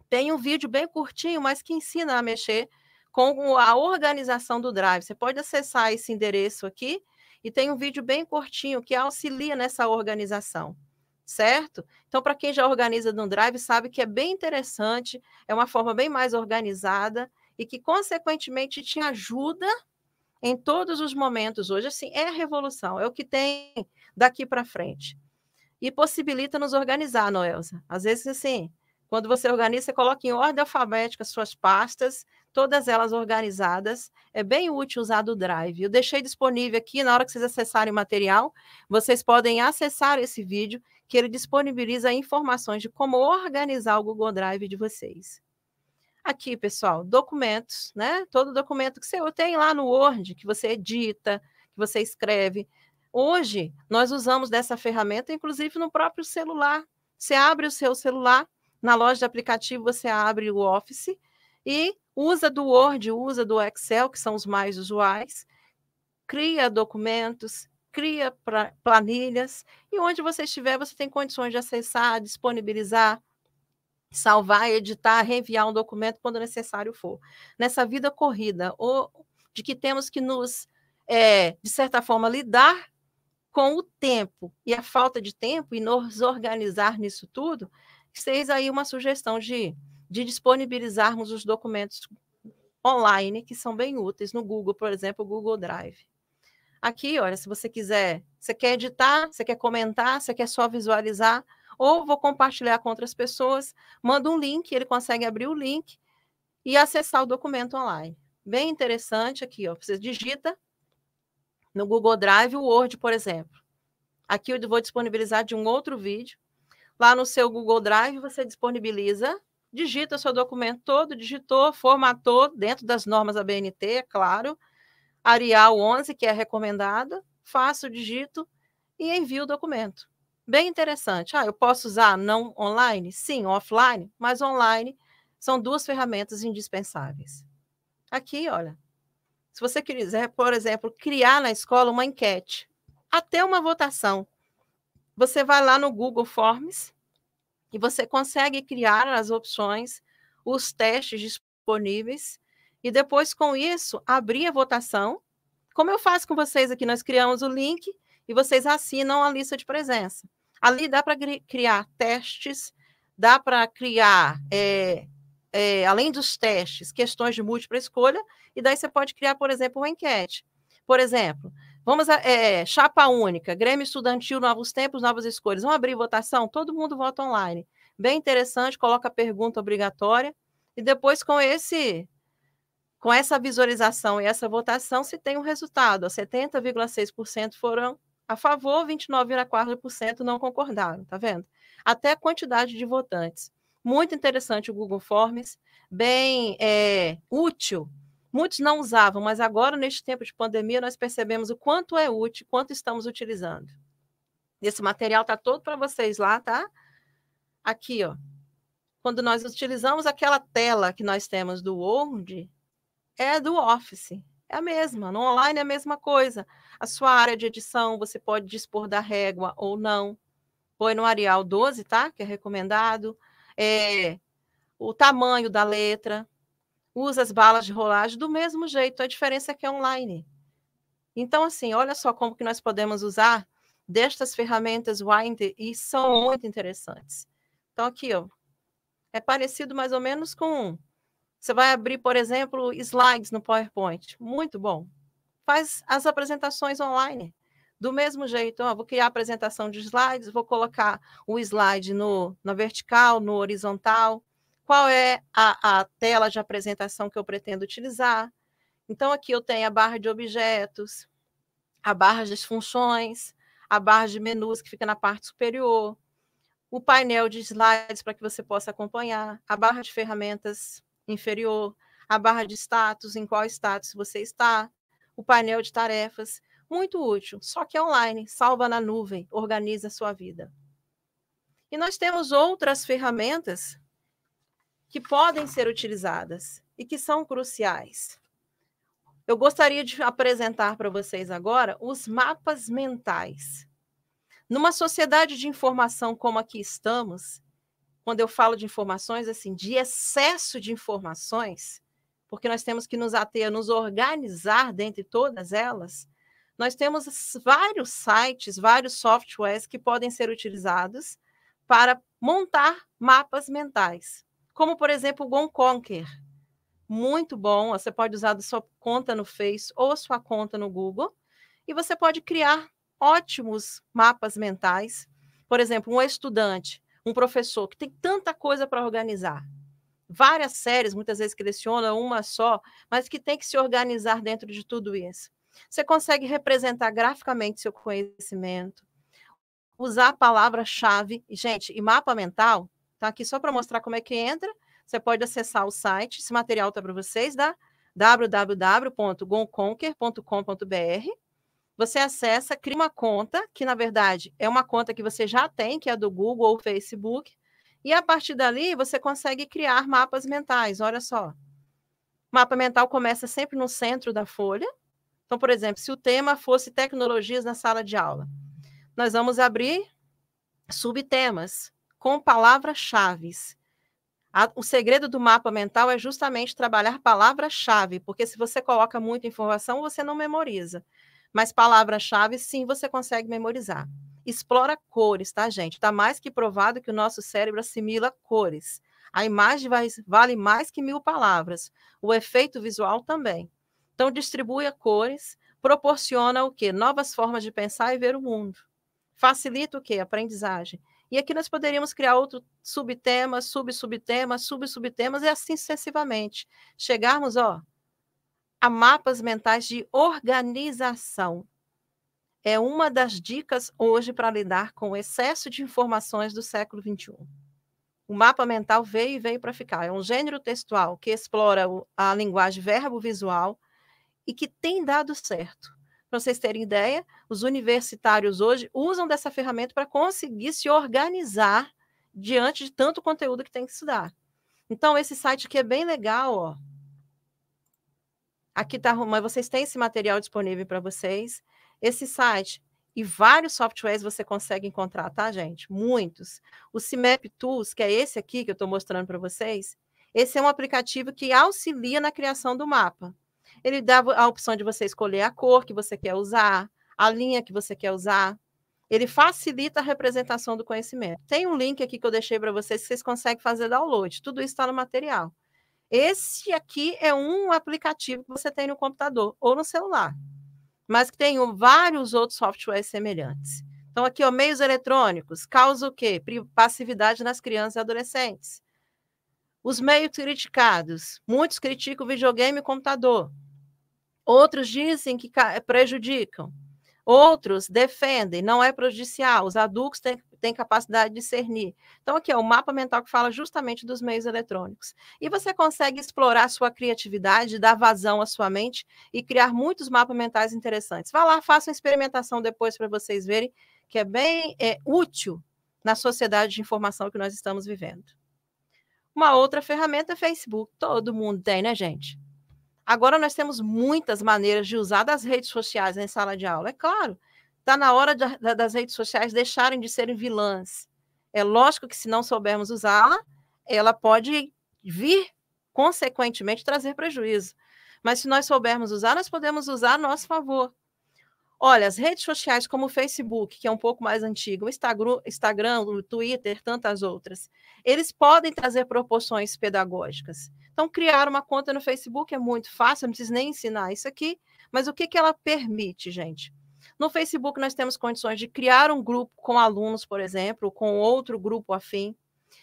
tem um vídeo bem curtinho, mas que ensina a mexer com a organização do Drive. Você pode acessar esse endereço aqui e tem um vídeo bem curtinho que auxilia nessa organização, certo? Então, para quem já organiza no Drive, sabe que é bem interessante, é uma forma bem mais organizada e que, consequentemente, te ajuda em todos os momentos hoje. Assim, é a revolução, é o que tem daqui para frente. E possibilita nos organizar, Noelza. Às vezes, assim, quando você organiza, você coloca em ordem alfabética suas pastas todas elas organizadas. É bem útil usar do Drive. Eu deixei disponível aqui, na hora que vocês acessarem o material, vocês podem acessar esse vídeo, que ele disponibiliza informações de como organizar o Google Drive de vocês. Aqui, pessoal, documentos, né? Todo documento que você tem lá no Word, que você edita, que você escreve. Hoje, nós usamos dessa ferramenta, inclusive no próprio celular. Você abre o seu celular, na loja de aplicativo você abre o Office e usa do Word, usa do Excel, que são os mais usuais, cria documentos, cria pra, planilhas, e onde você estiver, você tem condições de acessar, disponibilizar, salvar, editar, reenviar um documento quando necessário for. Nessa vida corrida, ou de que temos que nos, é, de certa forma, lidar com o tempo e a falta de tempo e nos organizar nisso tudo, vocês aí uma sugestão de de disponibilizarmos os documentos online que são bem úteis no Google, por exemplo, o Google Drive. Aqui, olha, se você quiser, você quer editar, você quer comentar, você quer só visualizar, ou vou compartilhar com outras pessoas, manda um link, ele consegue abrir o link e acessar o documento online. Bem interessante aqui, ó. Você digita no Google Drive o Word, por exemplo. Aqui eu vou disponibilizar de um outro vídeo. Lá no seu Google Drive você disponibiliza digita seu documento todo, digitou, formatou dentro das normas da BNT, é claro, Arial 11, que é recomendada, faço o digito e envio o documento. Bem interessante. Ah, eu posso usar não online? Sim, offline, mas online são duas ferramentas indispensáveis. Aqui, olha, se você quiser, por exemplo, criar na escola uma enquete, até uma votação, você vai lá no Google Forms, e você consegue criar as opções, os testes disponíveis, e depois, com isso, abrir a votação. Como eu faço com vocês aqui, nós criamos o link e vocês assinam a lista de presença. Ali dá para criar testes, dá para criar, é, é, além dos testes, questões de múltipla escolha, e daí você pode criar, por exemplo, uma enquete. Por exemplo, Vamos a, é, é, chapa única, Grêmio Estudantil, Novos Tempos, Novas Escolhas. Vamos abrir votação? Todo mundo vota online. Bem interessante, coloca a pergunta obrigatória e depois com esse com essa visualização e essa votação se tem um resultado. 70,6% foram a favor, 29,4% não concordaram, tá vendo? Até a quantidade de votantes. Muito interessante o Google Forms, bem é, útil Muitos não usavam, mas agora, neste tempo de pandemia, nós percebemos o quanto é útil, quanto estamos utilizando. Esse material está todo para vocês lá, tá? Aqui, ó. Quando nós utilizamos aquela tela que nós temos do Word, é do Office. É a mesma. No online é a mesma coisa. A sua área de edição, você pode dispor da régua ou não. Põe no Arial 12, tá? Que é recomendado. É, o tamanho da letra, usa as balas de rolagem do mesmo jeito, a diferença é que é online. Então, assim, olha só como que nós podemos usar destas ferramentas Winder e são muito interessantes. Então, aqui, ó, é parecido mais ou menos com... Você vai abrir, por exemplo, slides no PowerPoint. Muito bom. Faz as apresentações online. Do mesmo jeito, ó, vou criar a apresentação de slides, vou colocar o slide no, na vertical, no horizontal, qual é a, a tela de apresentação que eu pretendo utilizar. Então, aqui eu tenho a barra de objetos, a barra das funções, a barra de menus que fica na parte superior, o painel de slides para que você possa acompanhar, a barra de ferramentas inferior, a barra de status, em qual status você está, o painel de tarefas. Muito útil, só que é online, salva na nuvem, organiza a sua vida. E nós temos outras ferramentas que podem ser utilizadas e que são cruciais. Eu gostaria de apresentar para vocês agora os mapas mentais. Numa sociedade de informação como aqui estamos, quando eu falo de informações, assim, de excesso de informações, porque nós temos que nos ater, a nos organizar dentre todas elas, nós temos vários sites, vários softwares que podem ser utilizados para montar mapas mentais como por exemplo o Gonconquer. Muito bom, você pode usar a sua conta no Face ou a sua conta no Google, e você pode criar ótimos mapas mentais. Por exemplo, um estudante, um professor que tem tanta coisa para organizar, várias séries, muitas vezes seleciona uma só, mas que tem que se organizar dentro de tudo isso. Você consegue representar graficamente seu conhecimento, usar a palavra-chave, gente, e mapa mental Tá aqui só para mostrar como é que entra. Você pode acessar o site, esse material está para vocês, da www.gonconquer.com.br. Você acessa, cria uma conta, que na verdade é uma conta que você já tem, que é do Google ou Facebook, e a partir dali você consegue criar mapas mentais. Olha só. Mapa mental começa sempre no centro da folha. Então, por exemplo, se o tema fosse tecnologias na sala de aula, nós vamos abrir subtemas com palavras-chave. O segredo do mapa mental é justamente trabalhar palavra-chave, porque se você coloca muita informação, você não memoriza. Mas palavra-chave, sim, você consegue memorizar. Explora cores, tá, gente? Está mais que provado que o nosso cérebro assimila cores. A imagem vai, vale mais que mil palavras. O efeito visual também. Então, distribui cores, proporciona o quê? Novas formas de pensar e ver o mundo. Facilita o quê? Aprendizagem. E aqui nós poderíamos criar outro subtema, sub-subtema, sub-subtemas e assim sucessivamente. Chegarmos ó, a mapas mentais de organização. É uma das dicas hoje para lidar com o excesso de informações do século XXI. O mapa mental veio e veio para ficar. É um gênero textual que explora a linguagem verbo-visual e que tem dado certo. Para vocês terem ideia, os universitários hoje usam dessa ferramenta para conseguir se organizar diante de tanto conteúdo que tem que estudar. Então, esse site aqui é bem legal, ó. Aqui está arrumando, vocês têm esse material disponível para vocês. Esse site e vários softwares você consegue encontrar, tá, gente? Muitos. O CIMAP Tools, que é esse aqui que eu estou mostrando para vocês, esse é um aplicativo que auxilia na criação do mapa. Ele dá a opção de você escolher a cor que você quer usar, a linha que você quer usar. Ele facilita a representação do conhecimento. Tem um link aqui que eu deixei para vocês que vocês conseguem fazer download. Tudo isso está no material. Esse aqui é um aplicativo que você tem no computador ou no celular, mas que tem vários outros softwares semelhantes. Então, aqui, ó, meios eletrônicos, causa o quê? Passividade nas crianças e adolescentes. Os meios criticados. Muitos criticam videogame e computador. Outros dizem que prejudicam. Outros defendem, não é prejudicial. Os adultos têm, têm capacidade de discernir. Então, aqui é o mapa mental que fala justamente dos meios eletrônicos. E você consegue explorar sua criatividade, dar vazão à sua mente e criar muitos mapas mentais interessantes. Vá lá, faça uma experimentação depois para vocês verem que é bem é, útil na sociedade de informação que nós estamos vivendo. Uma outra ferramenta é Facebook. Todo mundo tem, né, gente? Agora nós temos muitas maneiras de usar das redes sociais em sala de aula. É claro, está na hora de, de, das redes sociais deixarem de serem vilãs. É lógico que se não soubermos usá-la, ela pode vir, consequentemente, trazer prejuízo. Mas se nós soubermos usar, nós podemos usar a nosso favor. Olha, as redes sociais como o Facebook, que é um pouco mais antigo, o Instagram, o Twitter, tantas outras, eles podem trazer proporções pedagógicas. Então, criar uma conta no Facebook é muito fácil, não precisa nem ensinar isso aqui, mas o que, que ela permite, gente? No Facebook, nós temos condições de criar um grupo com alunos, por exemplo, com outro grupo afim,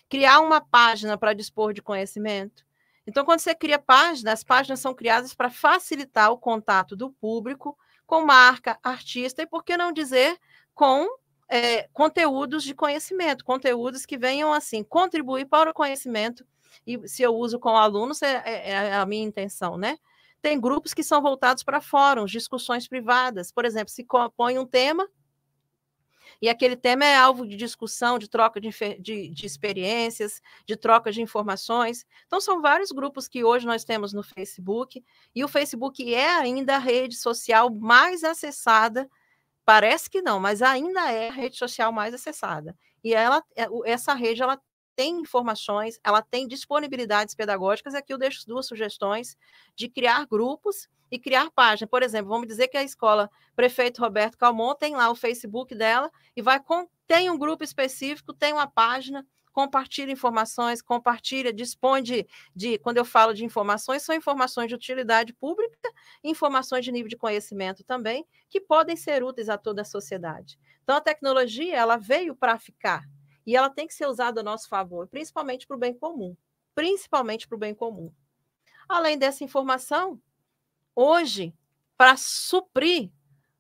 criar uma página para dispor de conhecimento. Então, quando você cria páginas, as páginas são criadas para facilitar o contato do público com marca, artista e, por que não dizer, com é, conteúdos de conhecimento, conteúdos que venham assim contribuir para o conhecimento. E se eu uso com alunos, é, é, é a minha intenção, né? Tem grupos que são voltados para fóruns, discussões privadas. Por exemplo, se põe um tema, e aquele tema é alvo de discussão, de troca de, de, de experiências, de troca de informações. Então, são vários grupos que hoje nós temos no Facebook, e o Facebook é ainda a rede social mais acessada. Parece que não, mas ainda é a rede social mais acessada. E ela, é, essa rede ela tem informações, ela tem disponibilidades pedagógicas. Aqui eu deixo duas sugestões de criar grupos e criar página. Por exemplo, vamos dizer que a escola Prefeito Roberto Calmon tem lá o Facebook dela e vai com, tem um grupo específico, tem uma página, compartilha informações, compartilha, dispõe de, de, quando eu falo de informações, são informações de utilidade pública, informações de nível de conhecimento também, que podem ser úteis a toda a sociedade. Então a tecnologia, ela veio para ficar e ela tem que ser usada a nosso favor, principalmente para o bem comum, principalmente para o bem comum. Além dessa informação, hoje, para suprir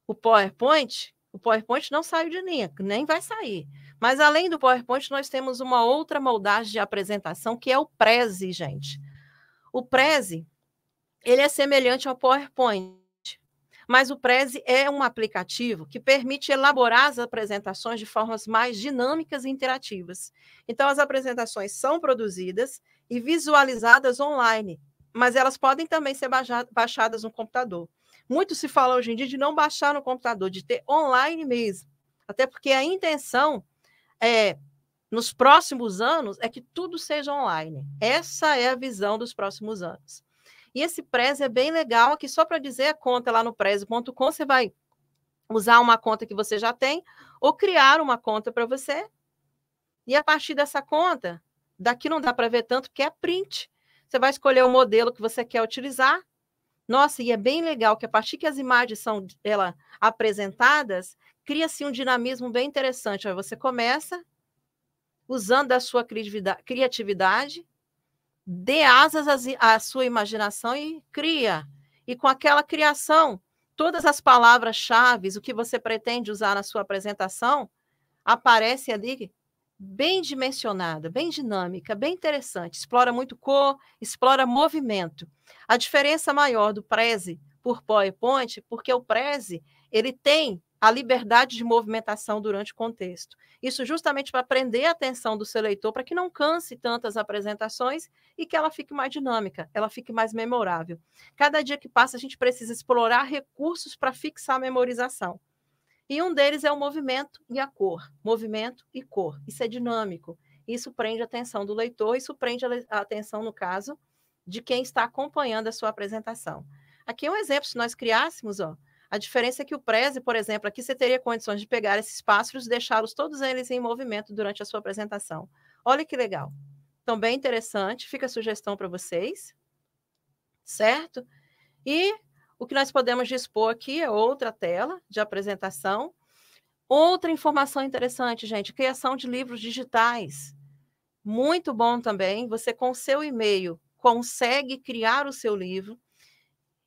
o PowerPoint, o PowerPoint não saiu de linha, nem vai sair. Mas além do PowerPoint, nós temos uma outra moldagem de apresentação que é o Prezi, gente. O Prezi, ele é semelhante ao PowerPoint, mas o Prezi é um aplicativo que permite elaborar as apresentações de formas mais dinâmicas e interativas. Então, as apresentações são produzidas e visualizadas online, mas elas podem também ser baixadas no computador. Muito se fala hoje em dia de não baixar no computador, de ter online mesmo. Até porque a intenção é nos próximos anos é que tudo seja online. Essa é a visão dos próximos anos. E esse Prezi é bem legal, aqui só para dizer a conta lá no prezi.com, você vai usar uma conta que você já tem ou criar uma conta para você. E a partir dessa conta, daqui não dá para ver tanto porque é print. Você vai escolher o modelo que você quer utilizar. Nossa, e é bem legal que a partir que as imagens são ela, apresentadas, cria-se um dinamismo bem interessante. Aí você começa usando a sua criatividade, dê asas à sua imaginação e cria. E com aquela criação, todas as palavras-chave, o que você pretende usar na sua apresentação, aparece ali bem dimensionada, bem dinâmica, bem interessante. Explora muito cor, explora movimento. A diferença maior do Prezi por PowerPoint, é porque o Prezi ele tem a liberdade de movimentação durante o contexto. Isso justamente para prender a atenção do seu leitor, para que não canse tantas apresentações e que ela fique mais dinâmica, ela fique mais memorável. Cada dia que passa, a gente precisa explorar recursos para fixar a memorização. E um deles é o movimento e a cor. Movimento e cor. Isso é dinâmico. Isso prende a atenção do leitor, isso prende a atenção, no caso, de quem está acompanhando a sua apresentação. Aqui é um exemplo, se nós criássemos, ó, a diferença é que o Preze, por exemplo, aqui você teria condições de pegar esses pássaros e deixá-los todos eles em movimento durante a sua apresentação. Olha que legal. Então, bem interessante, fica a sugestão para vocês, certo? E o que nós podemos dispor aqui é outra tela de apresentação. Outra informação interessante, gente, criação de livros digitais. Muito bom também. Você, com seu e-mail, consegue criar o seu livro.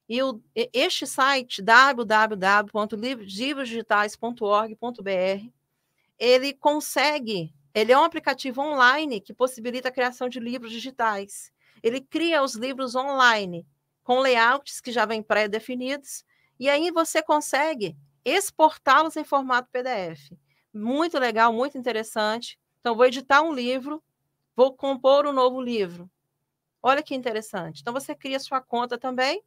E o, este site, www.livrosdigitais.org.br, ele consegue, ele é um aplicativo online que possibilita a criação de livros digitais. Ele cria os livros online com layouts que já vêm pré-definidos, e aí você consegue exportá-los em formato PDF. Muito legal, muito interessante. Então, vou editar um livro, vou compor um novo livro. Olha que interessante. Então, você cria sua conta também.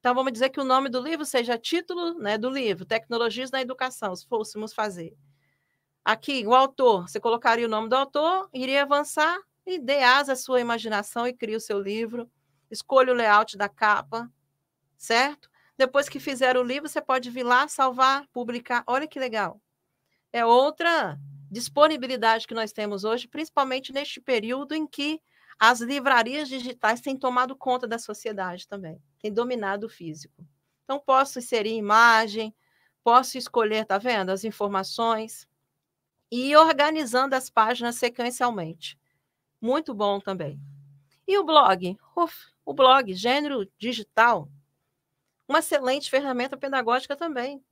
Então, vamos dizer que o nome do livro seja título né, do livro, Tecnologias na Educação, se fôssemos fazer. Aqui, o autor, você colocaria o nome do autor, iria avançar e dê asa à sua imaginação e cria o seu livro escolha o layout da capa, certo? Depois que fizer o livro, você pode vir lá, salvar, publicar. Olha que legal. É outra disponibilidade que nós temos hoje, principalmente neste período em que as livrarias digitais têm tomado conta da sociedade também, têm dominado o físico. Então, posso inserir imagem, posso escolher, tá vendo, as informações e ir organizando as páginas sequencialmente. Muito bom também. E o blog? Uf, o blog Gênero Digital, uma excelente ferramenta pedagógica também.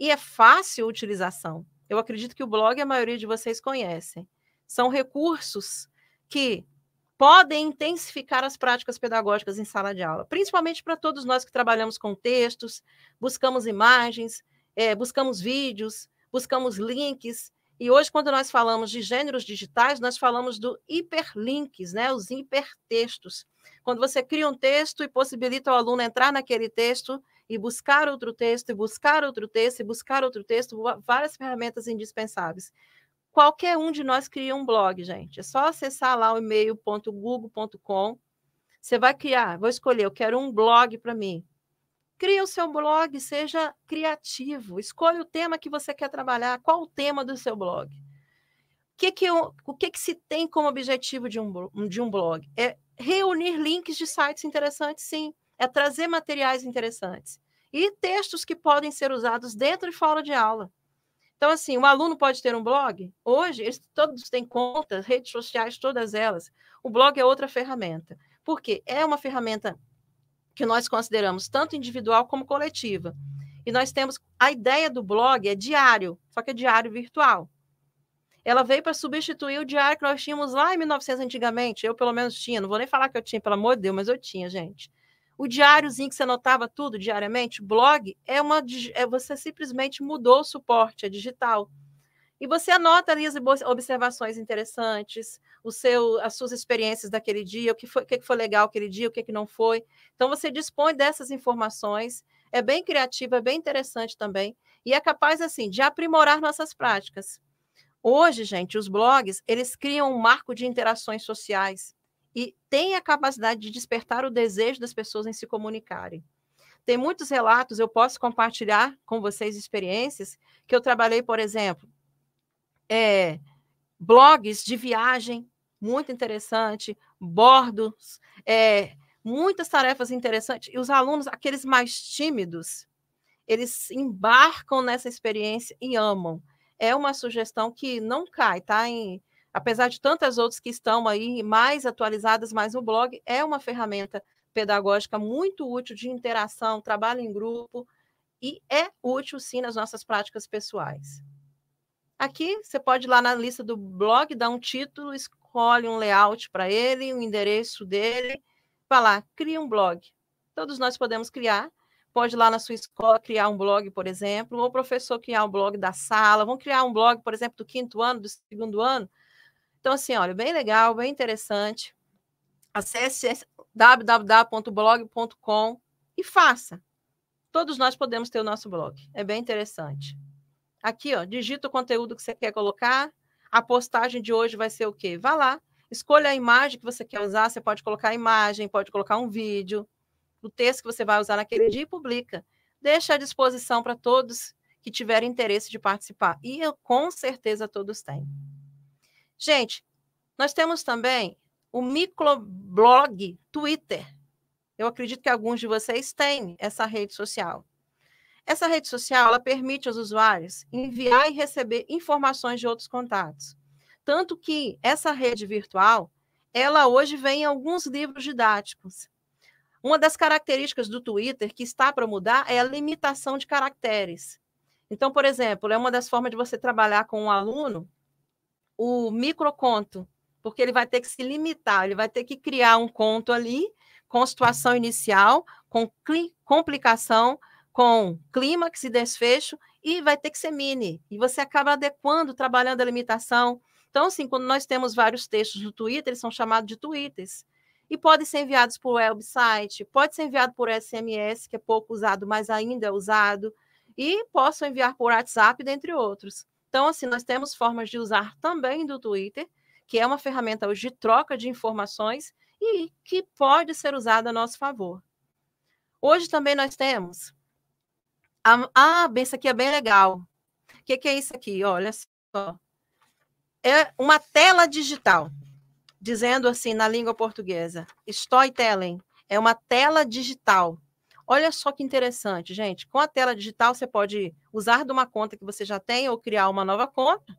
E é fácil a utilização. Eu acredito que o blog a maioria de vocês conhecem. São recursos que podem intensificar as práticas pedagógicas em sala de aula, principalmente para todos nós que trabalhamos com textos, buscamos imagens, é, buscamos vídeos, buscamos links, e hoje, quando nós falamos de gêneros digitais, nós falamos do hiperlinks, né? os hipertextos. Quando você cria um texto e possibilita o aluno entrar naquele texto e buscar outro texto, e buscar outro texto, e buscar outro texto, várias ferramentas indispensáveis. Qualquer um de nós cria um blog, gente. É só acessar lá o e-mail.google.com. Você vai criar, vou escolher, eu quero um blog para mim. Cria o seu blog, seja criativo. Escolha o tema que você quer trabalhar. Qual o tema do seu blog? O que, que, o que, que se tem como objetivo de um, de um blog? É reunir links de sites interessantes, sim. É trazer materiais interessantes. E textos que podem ser usados dentro e fora de aula. Então, assim, o aluno pode ter um blog. Hoje, eles todos têm contas, redes sociais, todas elas. O blog é outra ferramenta. Por quê? É uma ferramenta que nós consideramos tanto individual como coletiva. E nós temos a ideia do blog é diário, só que é diário virtual. Ela veio para substituir o diário que nós tínhamos lá em 1900 antigamente. Eu pelo menos tinha, não vou nem falar que eu tinha, pelo amor de Deus, mas eu tinha, gente. O diáriozinho que você anotava tudo diariamente, blog é uma é, você simplesmente mudou o suporte, é digital. E você anota ali as observações interessantes, o seu, as suas experiências daquele dia, o que foi, o que foi legal aquele dia, o é que, não foi. Então, você dispõe dessas informações, é bem criativa, é bem interessante também, e é capaz, assim, de aprimorar nossas práticas. Hoje, gente, os blogs, eles criam um marco de interações sociais e têm a capacidade de despertar o desejo das pessoas em se comunicarem. Tem muitos relatos, eu posso compartilhar com vocês experiências que eu trabalhei, por exemplo, é, blogs de viagem, muito interessante, bordos, é, muitas tarefas interessantes. E os alunos, aqueles mais tímidos, eles embarcam nessa experiência e amam. É uma sugestão que não cai, tá? Em, apesar de tantas outras que estão aí mais atualizadas, mas o blog é uma ferramenta pedagógica muito útil de interação, trabalho em grupo e é útil sim nas nossas práticas pessoais. Aqui você pode ir lá na lista do blog, dar um título, escolhe um layout para ele, o um endereço dele, falar, cria um blog. Todos nós podemos criar. Pode ir lá na sua escola criar um blog, por exemplo, ou o professor criar um blog da sala, vão criar um blog, por exemplo, do quinto ano, do segundo ano. Então, assim, olha, bem legal, bem interessante. Acesse www.blog.com e faça. Todos nós podemos ter o nosso blog. É bem interessante. Aqui, ó, digita o conteúdo que você quer colocar. A postagem de hoje vai ser o quê? Vá lá, escolha a imagem que você quer usar. Você pode colocar a imagem, pode colocar um vídeo, o texto que você vai usar naquele dia e publica. Deixa à disposição para todos que tiverem interesse de participar. E eu, com certeza todos têm. Gente, nós temos também o microblog Twitter. Eu acredito que alguns de vocês têm essa rede social. Essa rede social ela permite aos usuários enviar e receber informações de outros contatos. Tanto que essa rede virtual, ela hoje vem em alguns livros didáticos. Uma das características do Twitter que está para mudar é a limitação de caracteres. Então, por exemplo, é uma das formas de você trabalhar com um aluno o microconto, porque ele vai ter que se limitar, ele vai ter que criar um conto ali com situação inicial, com complicação, com clímax e desfecho e vai ter que ser mini. E você acaba adequando, trabalhando a limitação. Então, assim, quando nós temos vários textos no Twitter, eles são chamados de tweets. E podem ser enviados por website, pode ser enviado por SMS, que é pouco usado, mas ainda é usado, e posso enviar por WhatsApp, dentre outros. Então, assim, nós temos formas de usar também do Twitter, que é uma ferramenta hoje de troca de informações e que pode ser usada a nosso favor. Hoje também nós temos ah, bem, isso aqui é bem legal. O que, que é isso aqui? Olha só. É uma tela digital, dizendo assim na língua portuguesa: storytelling. É uma tela digital. Olha só que interessante, gente. Com a tela digital, você pode usar de uma conta que você já tem ou criar uma nova conta.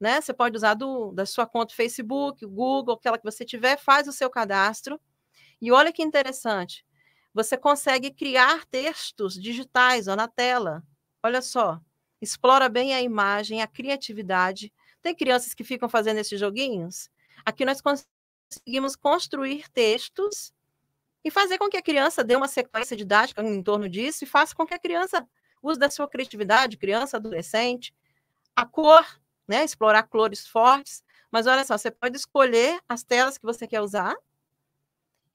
Né? Você pode usar do, da sua conta Facebook, Google, aquela que você tiver, faz o seu cadastro. E olha que interessante. Você consegue criar textos digitais ó, na tela. Olha só, explora bem a imagem, a criatividade. Tem crianças que ficam fazendo esses joguinhos? Aqui nós conseguimos construir textos e fazer com que a criança dê uma sequência didática em torno disso e faça com que a criança use da sua criatividade, criança, adolescente, a cor, né, explorar cores fortes. Mas olha só, você pode escolher as telas que você quer usar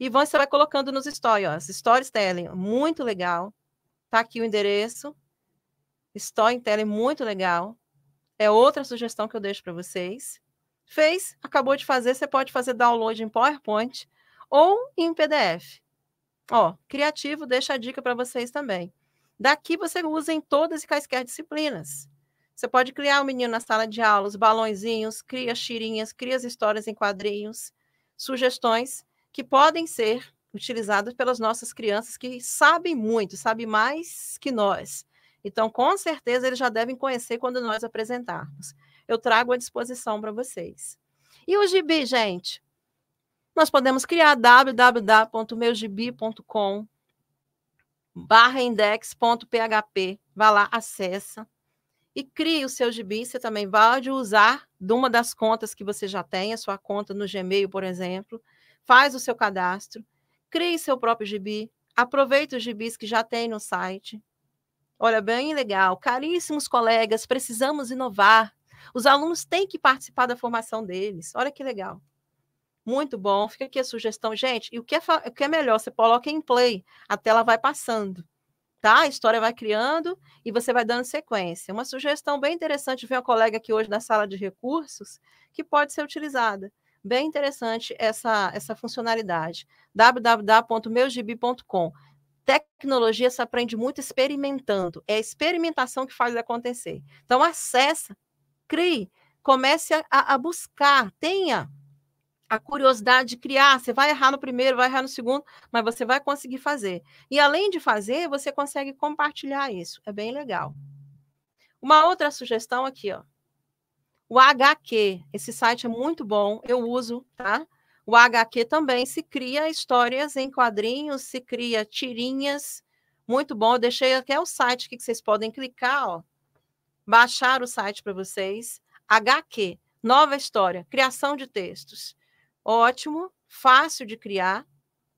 e vão estar colocando nos stories, ó, storytelling, muito legal. Tá aqui o endereço. Storytelling, muito legal. É outra sugestão que eu deixo para vocês. Fez, acabou de fazer, você pode fazer download em PowerPoint ou em PDF. Ó, criativo, deixa a dica para vocês também. Daqui você usa em todas e quaisquer disciplinas. Você pode criar o um menino na sala de aula, os balãozinhos, cria tirinhas, cria as histórias em quadrinhos, sugestões que podem ser utilizadas pelas nossas crianças que sabem muito, sabem mais que nós. Então, com certeza, eles já devem conhecer quando nós apresentarmos. Eu trago à disposição para vocês. E o gibi, gente? Nós podemos criar www.meugibi.com barra index.php. Vá lá, acessa e crie o seu gibi. Você também pode usar de uma das contas que você já tem, a sua conta no Gmail, por exemplo, faz o seu cadastro, crie seu próprio gibi, aproveite os gibis que já tem no site. Olha, bem legal. Caríssimos colegas, precisamos inovar. Os alunos têm que participar da formação deles. Olha que legal. Muito bom. Fica aqui a sugestão, gente. E o que é, o que é melhor? Você coloca em play, a tela vai passando. Tá? A história vai criando e você vai dando sequência. Uma sugestão bem interessante veio uma colega aqui hoje na sala de recursos que pode ser utilizada. Bem interessante essa, essa funcionalidade. www.meugibi.com. Tecnologia se aprende muito experimentando. É a experimentação que faz acontecer. Então, acessa, crie, comece a, a buscar, tenha a curiosidade de criar. Você vai errar no primeiro, vai errar no segundo, mas você vai conseguir fazer. E além de fazer, você consegue compartilhar isso. É bem legal. Uma outra sugestão aqui, ó. O HQ, esse site é muito bom, eu uso, tá? O HQ também se cria histórias em quadrinhos, se cria tirinhas, muito bom. Eu deixei até o site aqui que vocês podem clicar, ó, baixar o site para vocês. HQ, nova história, criação de textos. Ótimo, fácil de criar,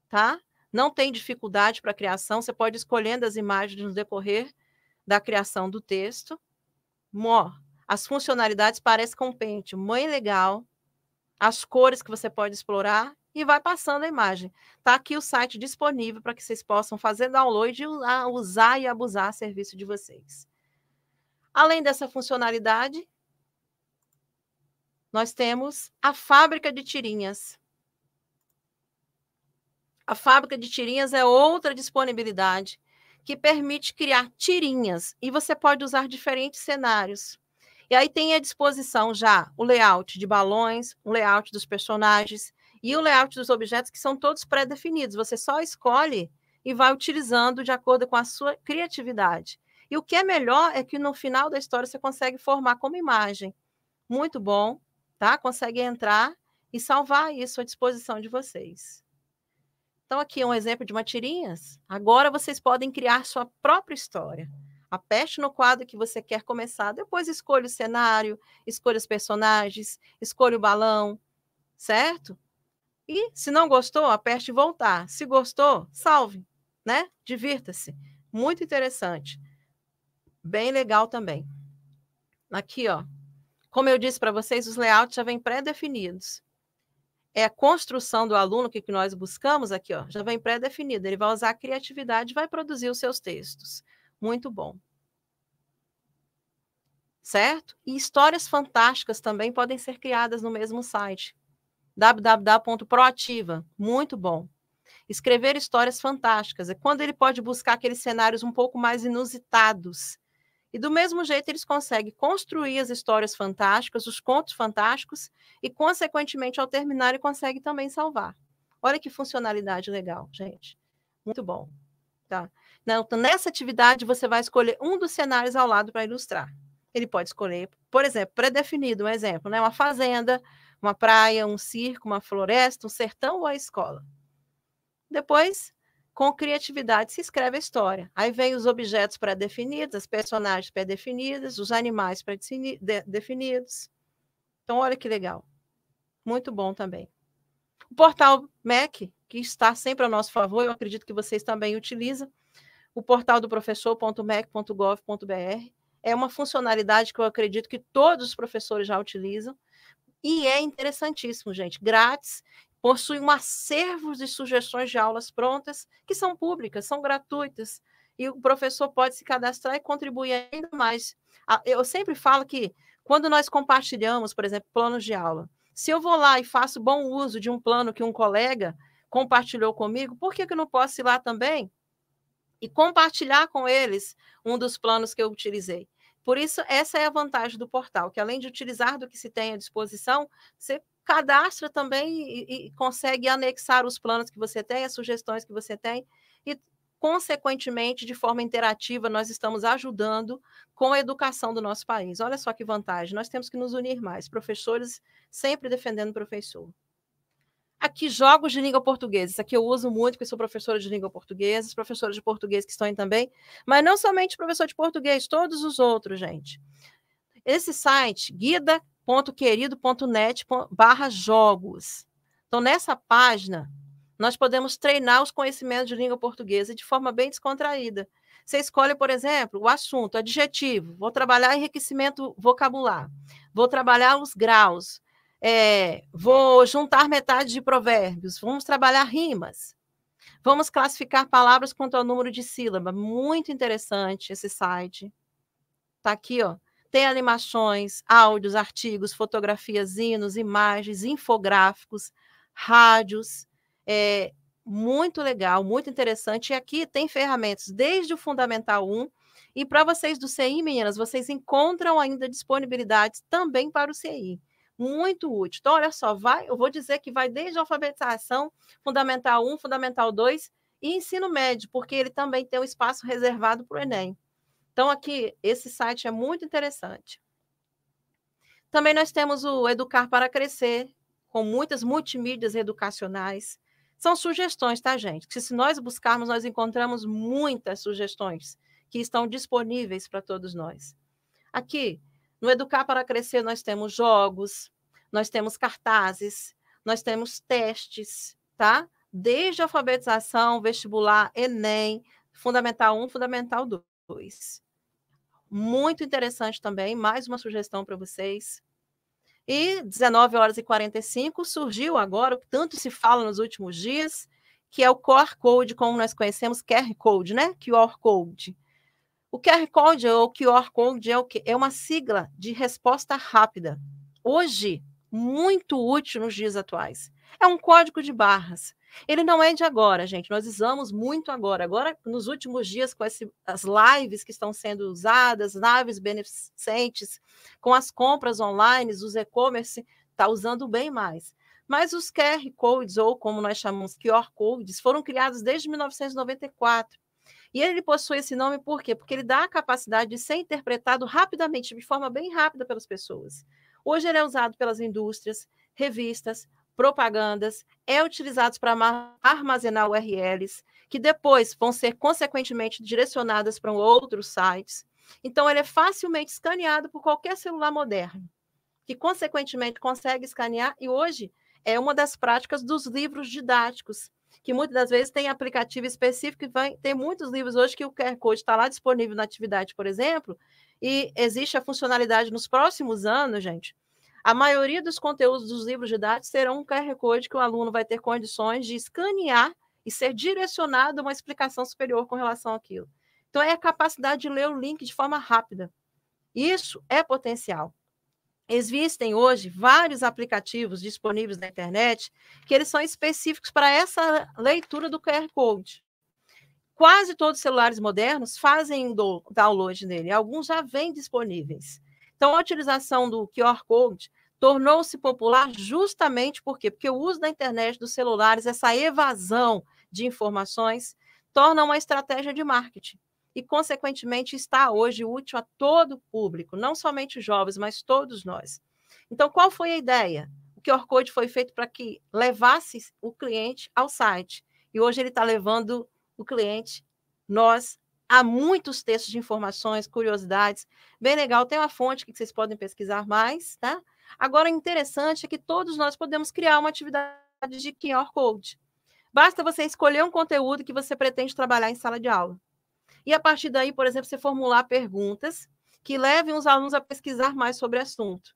tá? Não tem dificuldade para criação, você pode escolhendo as imagens no decorrer da criação do texto. Mó, as funcionalidades parecem com um pente, mãe legal, as cores que você pode explorar e vai passando a imagem. Está aqui o site disponível para que vocês possam fazer download e usar e abusar serviço de vocês. Além dessa funcionalidade, nós temos a fábrica de tirinhas. A fábrica de tirinhas é outra disponibilidade que permite criar tirinhas e você pode usar diferentes cenários. E aí tem à disposição já o layout de balões, o layout dos personagens e o layout dos objetos, que são todos pré-definidos. Você só escolhe e vai utilizando de acordo com a sua criatividade. E o que é melhor é que no final da história você consegue formar como imagem. Muito bom, tá? Consegue entrar e salvar isso à disposição de vocês. Então, aqui é um exemplo de uma tirinhas. Agora vocês podem criar sua própria história. Aperte peste no quadro que você quer começar. Depois escolha o cenário, escolha os personagens, escolha o balão, certo? E se não gostou, aperte voltar. Se gostou, salve, né? Divirta-se. Muito interessante. Bem legal também. Aqui, ó. Como eu disse para vocês, os layouts já vêm pré-definidos. É a construção do aluno que, que nós buscamos aqui, ó, já vem pré-definido. Ele vai usar a criatividade e vai produzir os seus textos. Muito bom certo? E histórias fantásticas também podem ser criadas no mesmo site. www.proativa, muito bom. Escrever histórias fantásticas é quando ele pode buscar aqueles cenários um pouco mais inusitados. E do mesmo jeito eles conseguem construir as histórias fantásticas, os contos fantásticos e consequentemente ao terminar ele consegue também salvar. Olha que funcionalidade legal, gente. Muito bom, tá? Então, nessa atividade você vai escolher um dos cenários ao lado para ilustrar ele pode escolher, por exemplo, pré-definido, um exemplo, né? Uma fazenda, uma praia, um circo, uma floresta, um sertão ou a escola. Depois, com criatividade, se escreve a história. Aí vem os objetos pré-definidos, as personagens pré-definidas, os animais pré-definidos. Então, olha que legal. Muito bom também. O portal MEC, que está sempre a nosso favor, eu acredito que vocês também utilizam, o portal do professor.mec.gov.br, é uma funcionalidade que eu acredito que todos os professores já utilizam e é interessantíssimo, gente, grátis. Possui um acervo de sugestões de aulas prontas que são públicas, são gratuitas e o professor pode se cadastrar e contribuir ainda mais. Eu sempre falo que quando nós compartilhamos, por exemplo, planos de aula, se eu vou lá e faço bom uso de um plano que um colega compartilhou comigo, por que, que eu não posso ir lá também e compartilhar com eles um dos planos que eu utilizei? Por isso, essa é a vantagem do portal, que além de utilizar do que se tem à disposição, você cadastra também e, e consegue anexar os planos que você tem, as sugestões que você tem, e, consequentemente, de forma interativa, nós estamos ajudando com a educação do nosso país. Olha só que vantagem, nós temos que nos unir mais, professores sempre defendendo o professor. Aqui, jogos de língua portuguesa. Isso aqui eu uso muito, porque sou professora de língua portuguesa, professora de português que estão aí também, mas não somente professor de português, todos os outros, gente. Esse site, guida.querido.net barra jogos. Então, nessa página, nós podemos treinar os conhecimentos de língua portuguesa de forma bem descontraída. Você escolhe, por exemplo, o assunto, adjetivo. Vou trabalhar enriquecimento vocabular. Vou trabalhar os graus. É, vou juntar metade de provérbios, vamos trabalhar rimas, vamos classificar palavras quanto ao número de sílaba. Muito interessante esse site. Está aqui, ó. Tem animações, áudios, artigos, fotografias, hinos, imagens, infográficos, rádios. É muito legal, muito interessante. E aqui tem ferramentas desde o Fundamental 1 e para vocês do CI, meninas, vocês encontram ainda disponibilidades também para o CI muito útil. Então, olha só, vai, eu vou dizer que vai desde a alfabetização, Fundamental 1, Fundamental 2 e ensino médio, porque ele também tem um espaço reservado para o Enem. Então, aqui, esse site é muito interessante. Também nós temos o Educar para Crescer, com muitas multimídias educacionais. São sugestões, tá, gente? Que se nós buscarmos, nós encontramos muitas sugestões que estão disponíveis para todos nós. Aqui, no Educar para Crescer, nós temos jogos, nós temos cartazes, nós temos testes, tá? Desde alfabetização, vestibular, Enem, Fundamental 1, Fundamental 2. Muito interessante também, mais uma sugestão para vocês. E 19 horas e 45 surgiu agora o que tanto se fala nos últimos dias, que é o QR Code, como nós conhecemos, QR Code, né? QR Code. O QR Code ou QR Code é, o é que? é uma sigla de resposta rápida. Hoje, muito útil nos dias atuais. É um código de barras. Ele não é de agora, gente. Nós usamos muito agora. Agora, nos últimos dias, com esse, as lives que estão sendo usadas, lives beneficentes, com as compras online, os e-commerce, está usando bem mais. Mas os QR Codes, ou como nós chamamos QR Codes, foram criados desde 1994 e ele possui esse nome por quê? Porque ele dá a capacidade de ser interpretado rapidamente, de forma bem rápida pelas pessoas. Hoje ele é usado pelas indústrias, revistas, propagandas, é utilizado para armazenar URLs, que depois vão ser consequentemente direcionadas para outros sites. Então, ele é facilmente escaneado por qualquer celular moderno, que consequentemente consegue escanear, e hoje é uma das práticas dos livros didáticos, que muitas das vezes tem aplicativo específico, vai, tem muitos livros hoje que o QR Code está lá disponível na atividade, por exemplo, e existe a funcionalidade nos próximos anos, gente. A maioria dos conteúdos dos livros didáticos serão um QR Code que o aluno vai ter condições de escanear e ser direcionado a uma explicação superior com relação àquilo. Então, é a capacidade de ler o link de forma rápida. Isso é potencial. Existem hoje vários aplicativos disponíveis na internet que eles são específicos para essa leitura do QR Code. Quase todos os celulares modernos fazem do download nele, alguns já vêm disponíveis. Então, a utilização do QR Code tornou-se popular justamente por quê? porque o uso da internet, dos celulares, essa evasão de informações, torna uma estratégia de marketing e, consequentemente, está hoje útil a todo o público, não somente os jovens, mas todos nós. Então, qual foi a ideia? O QR Code foi feito para que levasse o cliente ao site. E hoje ele está levando o cliente, nós, a muitos textos de informações, curiosidades. Bem legal, tem uma fonte que vocês podem pesquisar mais, tá? Agora, o interessante é que todos nós podemos criar uma atividade de QR Code. Basta você escolher um conteúdo que você pretende trabalhar em sala de aula. E a partir daí, por exemplo, você formular perguntas que levem os alunos a pesquisar mais sobre o assunto.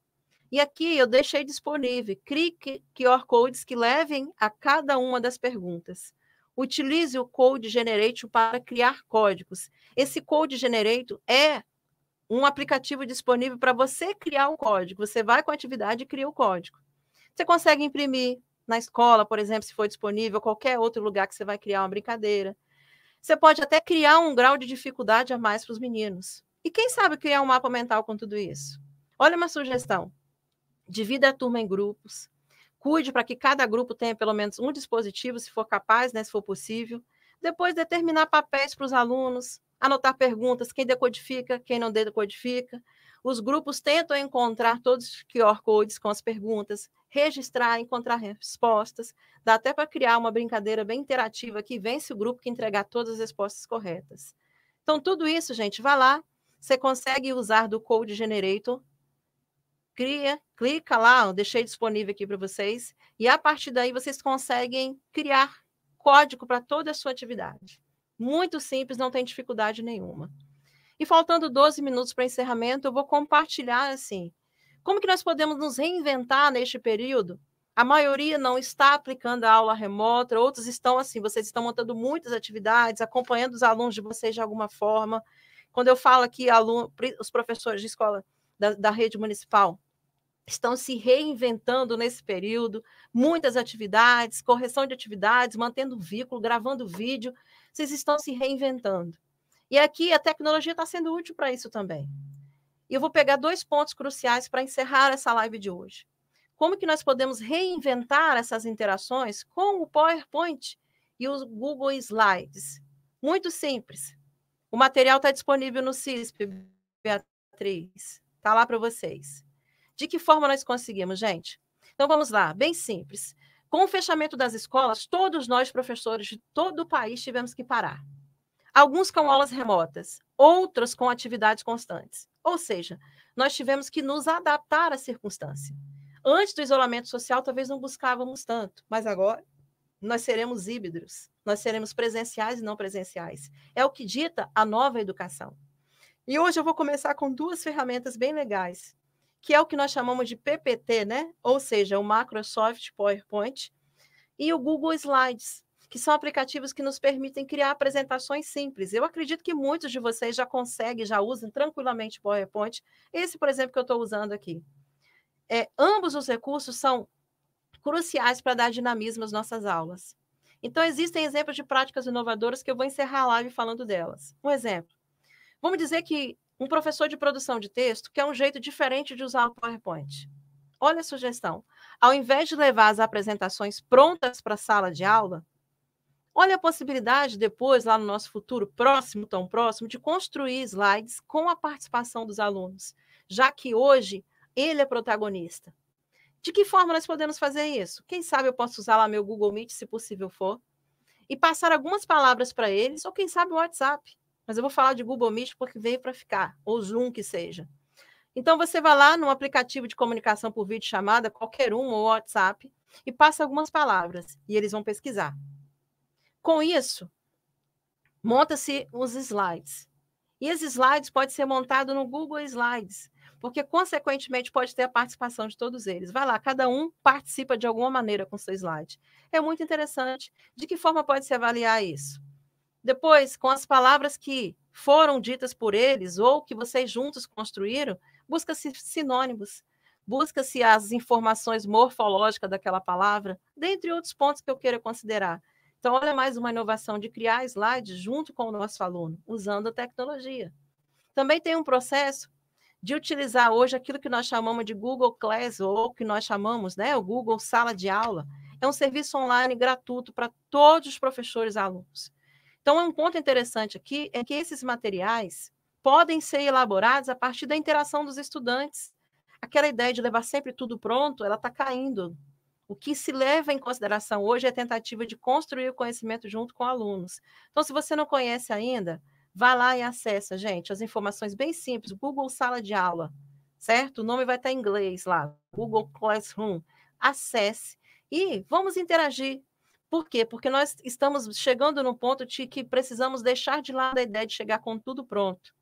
E aqui eu deixei disponível, clique QR codes que levem a cada uma das perguntas. Utilize o Code Generator para criar códigos. Esse Code Generator é um aplicativo disponível para você criar o código. Você vai com a atividade e cria o código. Você consegue imprimir na escola, por exemplo, se for disponível, qualquer outro lugar que você vai criar uma brincadeira. Você pode até criar um grau de dificuldade a mais para os meninos. E quem sabe criar um mapa mental com tudo isso? Olha uma sugestão. Divida a turma em grupos. Cuide para que cada grupo tenha pelo menos um dispositivo, se for capaz, né, se for possível. Depois, determinar papéis para os alunos, anotar perguntas, quem decodifica, quem não decodifica, os grupos tentam encontrar todos os QR codes com as perguntas, registrar, encontrar respostas. Dá até para criar uma brincadeira bem interativa que vence o grupo que entregar todas as respostas corretas. Então, tudo isso, gente, vá lá. Você consegue usar do Code Generator. Cria, clica lá, eu deixei disponível aqui para vocês. E a partir daí, vocês conseguem criar código para toda a sua atividade. Muito simples, não tem dificuldade nenhuma. E faltando 12 minutos para encerramento, eu vou compartilhar assim, como que nós podemos nos reinventar neste período? A maioria não está aplicando a aula remota, outros estão assim, vocês estão montando muitas atividades, acompanhando os alunos de vocês de alguma forma. Quando eu falo aqui, aluno, os professores de escola da, da rede municipal estão se reinventando nesse período, muitas atividades, correção de atividades, mantendo o vínculo, gravando vídeo, vocês estão se reinventando. E aqui a tecnologia está sendo útil para isso também. E eu vou pegar dois pontos cruciais para encerrar essa live de hoje. Como que nós podemos reinventar essas interações com o PowerPoint e o Google Slides? Muito simples. O material está disponível no CISP, Beatriz. Está lá para vocês. De que forma nós conseguimos, gente? Então vamos lá, bem simples. Com o fechamento das escolas, todos nós, professores de todo o país, tivemos que parar alguns com aulas remotas, outros com atividades constantes. Ou seja, nós tivemos que nos adaptar à circunstância. Antes do isolamento social, talvez não buscávamos tanto, mas agora nós seremos híbridos, nós seremos presenciais e não presenciais. É o que dita a nova educação. E hoje eu vou começar com duas ferramentas bem legais, que é o que nós chamamos de PPT, né? Ou seja, o Microsoft PowerPoint e o Google Slides, que são aplicativos que nos permitem criar apresentações simples. Eu acredito que muitos de vocês já conseguem, já usam tranquilamente PowerPoint. Esse, por exemplo, que eu estou usando aqui. É, ambos os recursos são cruciais para dar dinamismo às nossas aulas. Então, existem exemplos de práticas inovadoras que eu vou encerrar a live falando delas. Um exemplo. Vamos dizer que um professor de produção de texto quer um jeito diferente de usar o PowerPoint. Olha a sugestão. Ao invés de levar as apresentações prontas para a sala de aula, Olha a possibilidade depois, lá no nosso futuro próximo, tão próximo, de construir slides com a participação dos alunos, já que hoje ele é protagonista. De que forma nós podemos fazer isso? Quem sabe eu posso usar lá meu Google Meet, se possível for, e passar algumas palavras para eles, ou quem sabe o WhatsApp. Mas eu vou falar de Google Meet porque veio para ficar, ou Zoom que seja. Então você vai lá no aplicativo de comunicação por vídeo chamada, qualquer um ou WhatsApp, e passa algumas palavras, e eles vão pesquisar. Com isso, monta-se os slides. E esses slides pode ser montado no Google Slides, porque consequentemente pode ter a participação de todos eles. Vai lá, cada um participa de alguma maneira com seu slide. É muito interessante. De que forma pode se avaliar isso? Depois, com as palavras que foram ditas por eles ou que vocês juntos construíram, busca-se sinônimos, busca-se as informações morfológicas daquela palavra, dentre outros pontos que eu queira considerar. Então, olha mais uma inovação de criar slides junto com o nosso aluno, usando a tecnologia. Também tem um processo de utilizar hoje aquilo que nós chamamos de Google Class, ou que nós chamamos, né, o Google Sala de Aula. É um serviço online gratuito para todos os professores e alunos. Então, um ponto interessante aqui é que esses materiais podem ser elaborados a partir da interação dos estudantes. Aquela ideia de levar sempre tudo pronto, ela está caindo o que se leva em consideração hoje é a tentativa de construir o conhecimento junto com alunos. Então, se você não conhece ainda, vá lá e acessa, gente, as informações bem simples, Google Sala de Aula, certo? O nome vai estar em inglês lá, Google Classroom. Acesse e vamos interagir. Por quê? Porque nós estamos chegando num ponto de que precisamos deixar de lado a ideia de chegar com tudo pronto,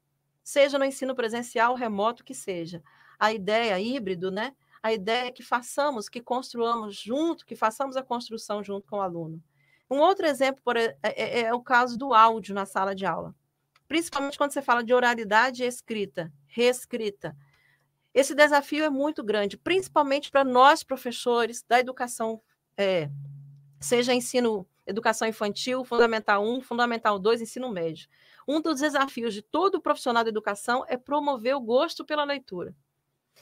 seja no ensino presencial, remoto, que seja. A ideia híbrido, né? A ideia é que façamos, que construamos junto, que façamos a construção junto com o aluno. Um outro exemplo é, é, é, o caso do áudio na sala de aula, principalmente quando você fala de oralidade escrita, reescrita. Esse desafio é muito grande, principalmente para nós professores da educação, é, seja ensino, educação infantil, fundamental 1, fundamental 2, ensino médio. Um dos desafios de todo profissional da educação é promover o gosto pela leitura.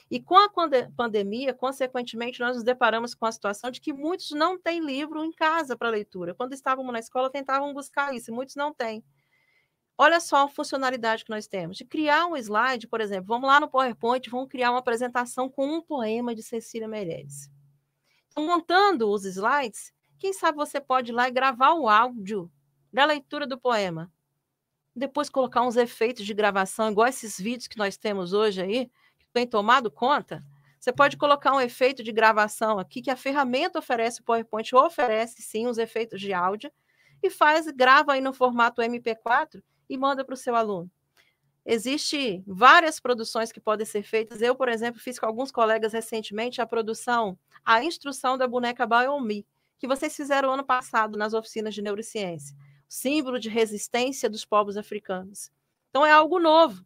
E com a pandemia, consequentemente, nós nos deparamos com a situação de que muitos não têm livro em casa para leitura. Quando estávamos na escola, tentavam buscar isso, e muitos não têm. Olha só a funcionalidade que nós temos. De criar um slide, por exemplo, vamos lá no PowerPoint, vamos criar uma apresentação com um poema de Cecília Meirelles. Então, montando os slides, quem sabe você pode ir lá e gravar o áudio da leitura do poema. Depois colocar uns efeitos de gravação, igual esses vídeos que nós temos hoje aí, tem tomado conta, você pode colocar um efeito de gravação aqui, que a ferramenta oferece, o PowerPoint oferece sim os efeitos de áudio, e faz, grava aí no formato MP4 e manda para o seu aluno. Existem várias produções que podem ser feitas. Eu, por exemplo, fiz com alguns colegas recentemente a produção, a instrução da boneca Biomi, que vocês fizeram ano passado nas oficinas de neurociência, símbolo de resistência dos povos africanos. Então é algo novo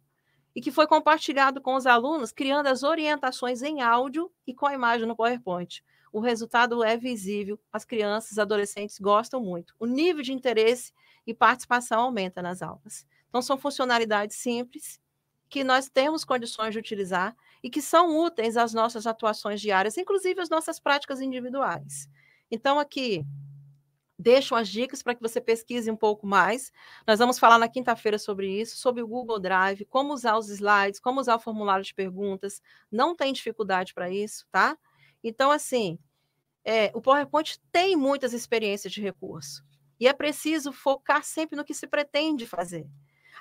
e que foi compartilhado com os alunos, criando as orientações em áudio e com a imagem no PowerPoint. O resultado é visível, as crianças e adolescentes gostam muito. O nível de interesse e participação aumenta nas aulas. Então, são funcionalidades simples que nós temos condições de utilizar e que são úteis às nossas atuações diárias, inclusive às nossas práticas individuais. Então, aqui, deixo as dicas para que você pesquise um pouco mais. Nós vamos falar na quinta-feira sobre isso, sobre o Google Drive, como usar os slides, como usar o formulário de perguntas. Não tem dificuldade para isso, tá? Então, assim, é, o PowerPoint tem muitas experiências de recurso. E é preciso focar sempre no que se pretende fazer.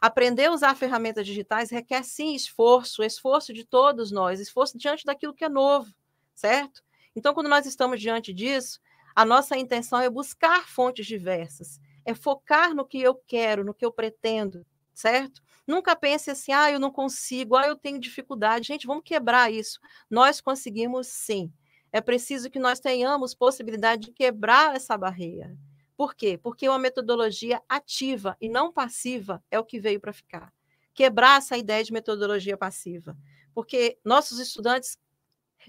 Aprender a usar ferramentas digitais requer sim esforço, esforço de todos nós, esforço diante daquilo que é novo, certo? Então, quando nós estamos diante disso, a nossa intenção é buscar fontes diversas, é focar no que eu quero, no que eu pretendo, certo? Nunca pense assim, ah, eu não consigo, ah, eu tenho dificuldade. Gente, vamos quebrar isso. Nós conseguimos sim. É preciso que nós tenhamos possibilidade de quebrar essa barreira. Por quê? Porque uma metodologia ativa e não passiva é o que veio para ficar. Quebrar essa ideia de metodologia passiva. Porque nossos estudantes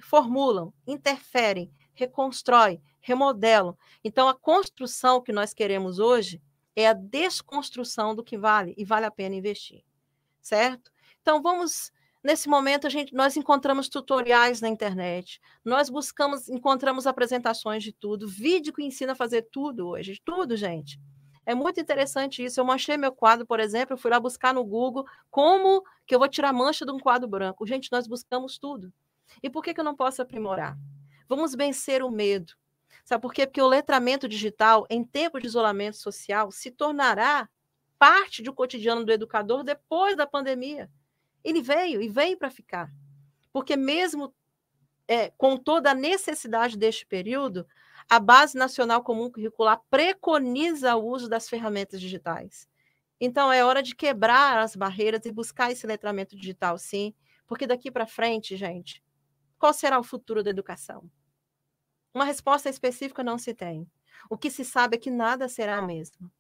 formulam, interferem, reconstroem, remodelam. Então, a construção que nós queremos hoje é a desconstrução do que vale e vale a pena investir, certo? Então, vamos. Nesse momento, a gente, nós encontramos tutoriais na internet, nós buscamos, encontramos apresentações de tudo, vídeo que ensina a fazer tudo hoje, tudo, gente. É muito interessante isso. Eu manchei meu quadro, por exemplo, eu fui lá buscar no Google como que eu vou tirar mancha de um quadro branco. Gente, nós buscamos tudo. E por que, que eu não posso aprimorar? Vamos vencer o medo. Sabe por quê? Porque o letramento digital, em tempo de isolamento social, se tornará parte do cotidiano do educador depois da pandemia. Ele veio e veio para ficar. Porque, mesmo é, com toda a necessidade deste período, a Base Nacional Comum Curricular preconiza o uso das ferramentas digitais. Então, é hora de quebrar as barreiras e buscar esse letramento digital, sim, porque daqui para frente, gente, qual será o futuro da educação? Uma resposta específica não se tem. O que se sabe é que nada será o mesmo.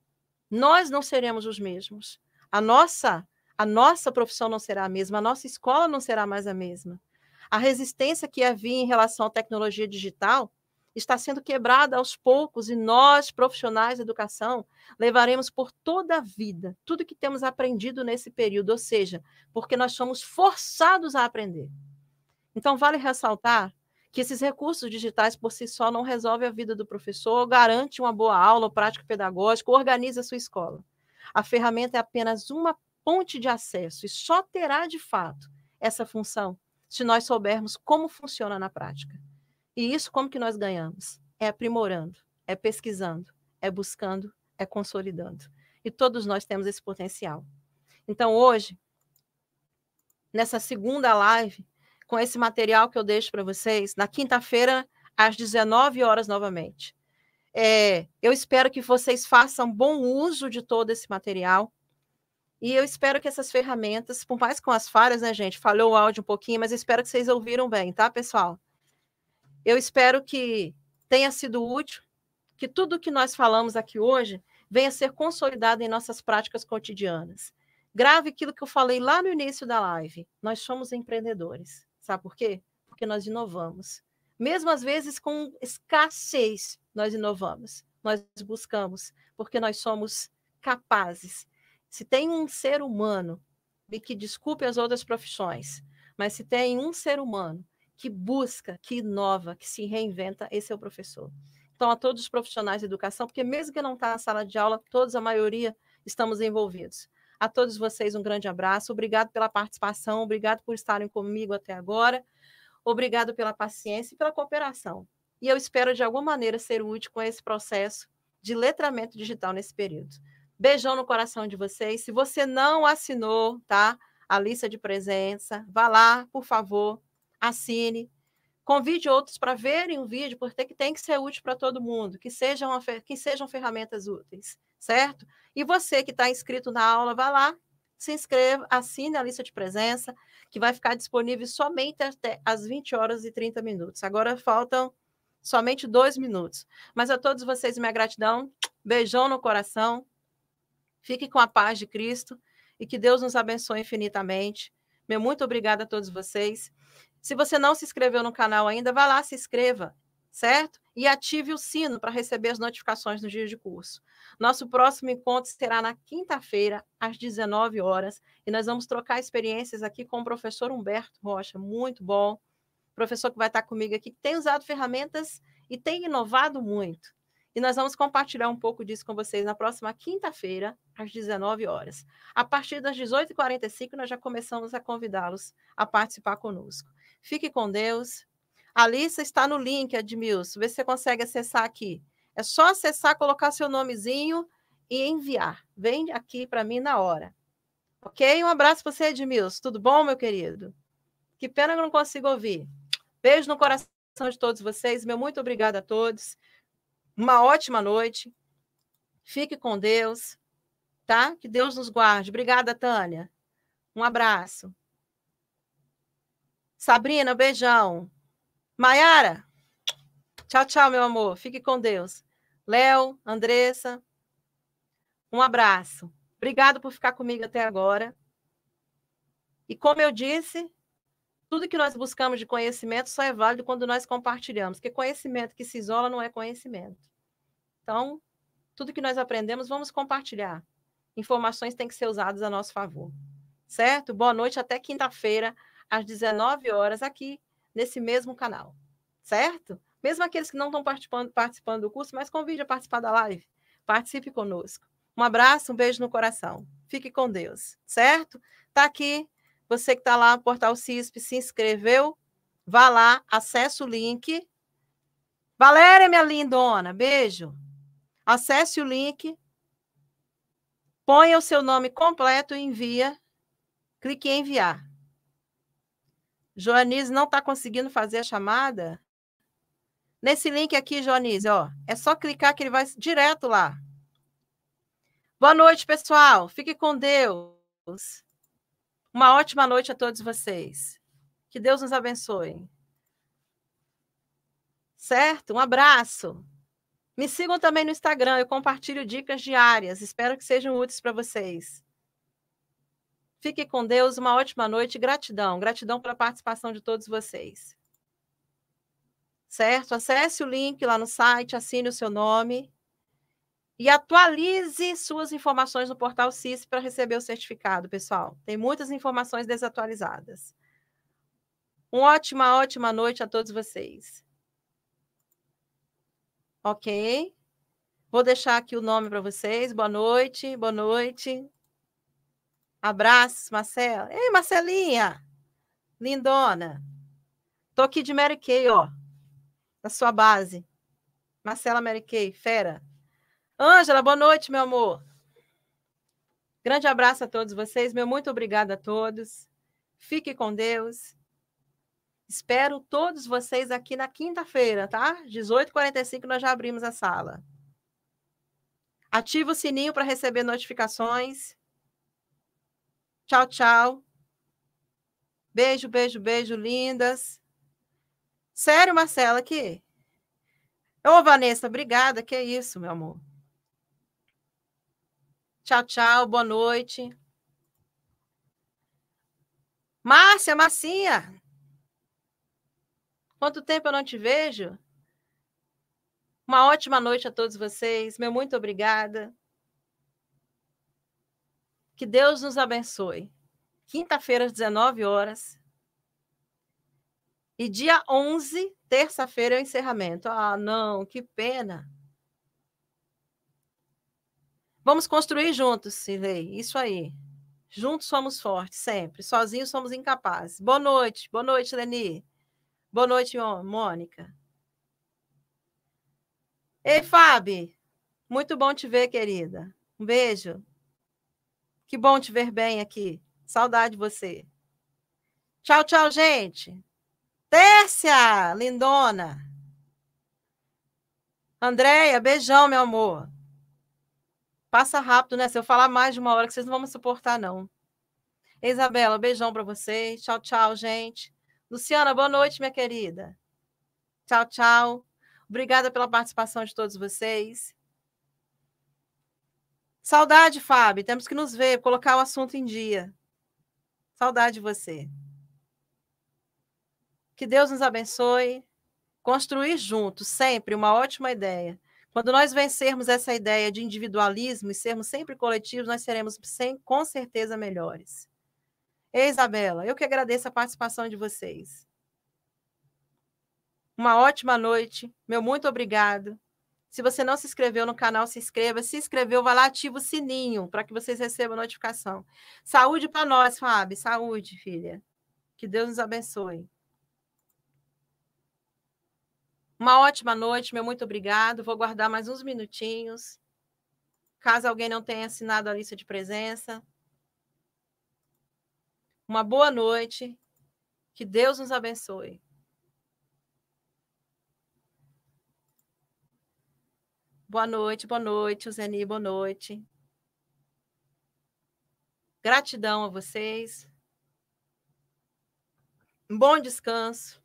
Nós não seremos os mesmos. A nossa, a nossa profissão não será a mesma, a nossa escola não será mais a mesma. A resistência que havia em relação à tecnologia digital está sendo quebrada aos poucos e nós, profissionais de educação, levaremos por toda a vida tudo que temos aprendido nesse período, ou seja, porque nós somos forçados a aprender. Então, vale ressaltar que esses recursos digitais por si só não resolvem a vida do professor, garante uma boa aula, prática pedagógica, organiza a sua escola. A ferramenta é apenas uma ponte de acesso e só terá, de fato, essa função se nós soubermos como funciona na prática. E isso como que nós ganhamos? É aprimorando, é pesquisando, é buscando, é consolidando. E todos nós temos esse potencial. Então, hoje, nessa segunda live, com esse material que eu deixo para vocês na quinta-feira, às 19 horas novamente. É, eu espero que vocês façam bom uso de todo esse material. E eu espero que essas ferramentas, por mais com as falhas, né, gente? Falhou o áudio um pouquinho, mas espero que vocês ouviram bem, tá, pessoal? Eu espero que tenha sido útil, que tudo o que nós falamos aqui hoje venha ser consolidado em nossas práticas cotidianas. Grave aquilo que eu falei lá no início da live. Nós somos empreendedores. Sabe por quê? Porque nós inovamos. Mesmo às vezes com escassez, nós inovamos, nós buscamos, porque nós somos capazes. Se tem um ser humano, e que desculpe as outras profissões, mas se tem um ser humano que busca, que inova, que se reinventa, esse é o professor. Então, a todos os profissionais de educação, porque mesmo que não está na sala de aula, todos, a maioria, estamos envolvidos. A todos vocês, um grande abraço. Obrigado pela participação, obrigado por estarem comigo até agora. Obrigado pela paciência e pela cooperação. E eu espero, de alguma maneira, ser útil com esse processo de letramento digital nesse período. Beijão no coração de vocês. Se você não assinou, tá? A lista de presença, vá lá, por favor, assine. Convide outros para verem o vídeo, porque tem que ser útil para todo mundo, que sejam, que sejam ferramentas úteis, certo? E você que está inscrito na aula, vá lá, se inscreva, assine a lista de presença, que vai ficar disponível somente até as 20 horas e 30 minutos. Agora faltam somente dois minutos. Mas a todos vocês, minha gratidão, beijão no coração, fique com a paz de Cristo e que Deus nos abençoe infinitamente. Meu muito obrigada a todos vocês. Se você não se inscreveu no canal ainda, vá lá, se inscreva, certo? e ative o sino para receber as notificações nos dias de curso. Nosso próximo encontro será na quinta-feira, às 19 horas, e nós vamos trocar experiências aqui com o professor Humberto Rocha, muito bom. Professor que vai estar comigo aqui, que tem usado ferramentas e tem inovado muito. E nós vamos compartilhar um pouco disso com vocês na próxima quinta-feira, às 19 horas. A partir das 18h45, nós já começamos a convidá-los a participar conosco. Fique com Deus, a lista está no link, Admilson. Vê se você consegue acessar aqui. É só acessar, colocar seu nomezinho e enviar. Vem aqui para mim na hora. Ok? Um abraço para você, Edmilson. Tudo bom, meu querido? Que pena que eu não consigo ouvir. Beijo no coração de todos vocês. Meu muito obrigada a todos. Uma ótima noite. Fique com Deus, tá? Que Deus nos guarde. Obrigada, Tânia. Um abraço. Sabrina, beijão. Maiara, tchau, tchau, meu amor. Fique com Deus. Léo, Andressa, um abraço. Obrigado por ficar comigo até agora. E como eu disse, tudo que nós buscamos de conhecimento só é válido quando nós compartilhamos, porque conhecimento que se isola não é conhecimento. Então, tudo que nós aprendemos, vamos compartilhar. Informações têm que ser usadas a nosso favor. Certo? Boa noite, até quinta-feira, às 19 horas, aqui nesse mesmo canal, certo? Mesmo aqueles que não estão participando, participando do curso, mas convide a participar da live. Participe conosco. Um abraço, um beijo no coração. Fique com Deus, certo? Tá aqui. Você que está lá no portal CISP, se inscreveu, vá lá, acesse o link. Valéria, minha lindona, beijo. Acesse o link, ponha o seu nome completo e envia. Clique em enviar. Joanise não está conseguindo fazer a chamada? Nesse link aqui, Joanise, ó, é só clicar que ele vai direto lá. Boa noite, pessoal. Fique com Deus. Uma ótima noite a todos vocês. Que Deus nos abençoe. Certo? Um abraço. Me sigam também no Instagram, eu compartilho dicas diárias. Espero que sejam úteis para vocês. Fique com Deus, uma ótima noite. Gratidão, gratidão pela participação de todos vocês. Certo? Acesse o link lá no site, assine o seu nome e atualize suas informações no portal CIS para receber o certificado, pessoal. Tem muitas informações desatualizadas. Uma ótima, ótima noite a todos vocês. Ok? Vou deixar aqui o nome para vocês. Boa noite, boa noite. Abraços, Marcela. Ei, Marcelinha! Lindona! Tô aqui de Mary Kay, ó. Na sua base. Marcela Mary Kay, fera. Ângela, boa noite, meu amor. Grande abraço a todos vocês. Meu muito obrigado a todos. Fique com Deus. Espero todos vocês aqui na quinta-feira, tá? 18h45 nós já abrimos a sala. Ativa o sininho para receber notificações. Tchau, tchau. Beijo, beijo, beijo, lindas. Sério, Marcela, aqui. Ô, Vanessa, obrigada, que é isso, meu amor. Tchau, tchau, boa noite. Márcia, Marcinha. Quanto tempo eu não te vejo? Uma ótima noite a todos vocês. Meu muito obrigada. Que Deus nos abençoe. Quinta-feira, às 19 horas. E dia 11, terça-feira, é o encerramento. Ah, não, que pena. Vamos construir juntos, Silei. Isso aí. Juntos somos fortes, sempre. Sozinhos somos incapazes. Boa noite. Boa noite, Leni. Boa noite, Mônica. Ei, Fábio. Muito bom te ver, querida. Um beijo. Que bom te ver bem aqui. Saudade de você. Tchau, tchau, gente. Tércia, lindona. Andréia, beijão, meu amor. Passa rápido, né? Se eu falar mais de uma hora, que vocês não vão me suportar, não. Isabela, beijão para vocês. Tchau, tchau, gente. Luciana, boa noite, minha querida. Tchau, tchau. Obrigada pela participação de todos vocês. Saudade, Fábio. Temos que nos ver, colocar o assunto em dia. Saudade de você. Que Deus nos abençoe. Construir juntos, sempre, uma ótima ideia. Quando nós vencermos essa ideia de individualismo e sermos sempre coletivos, nós seremos sem, com certeza melhores. Ei, Isabela, eu que agradeço a participação de vocês. Uma ótima noite. Meu muito obrigado. Se você não se inscreveu no canal, se inscreva. Se inscreveu, vai lá, ativa o sininho para que vocês recebam notificação. Saúde para nós, Fábio. Saúde, filha. Que Deus nos abençoe. Uma ótima noite, meu muito obrigado. Vou guardar mais uns minutinhos. Caso alguém não tenha assinado a lista de presença. Uma boa noite. Que Deus nos abençoe. Boa noite, boa noite, Zeni, boa noite. Gratidão a vocês. Um bom descanso.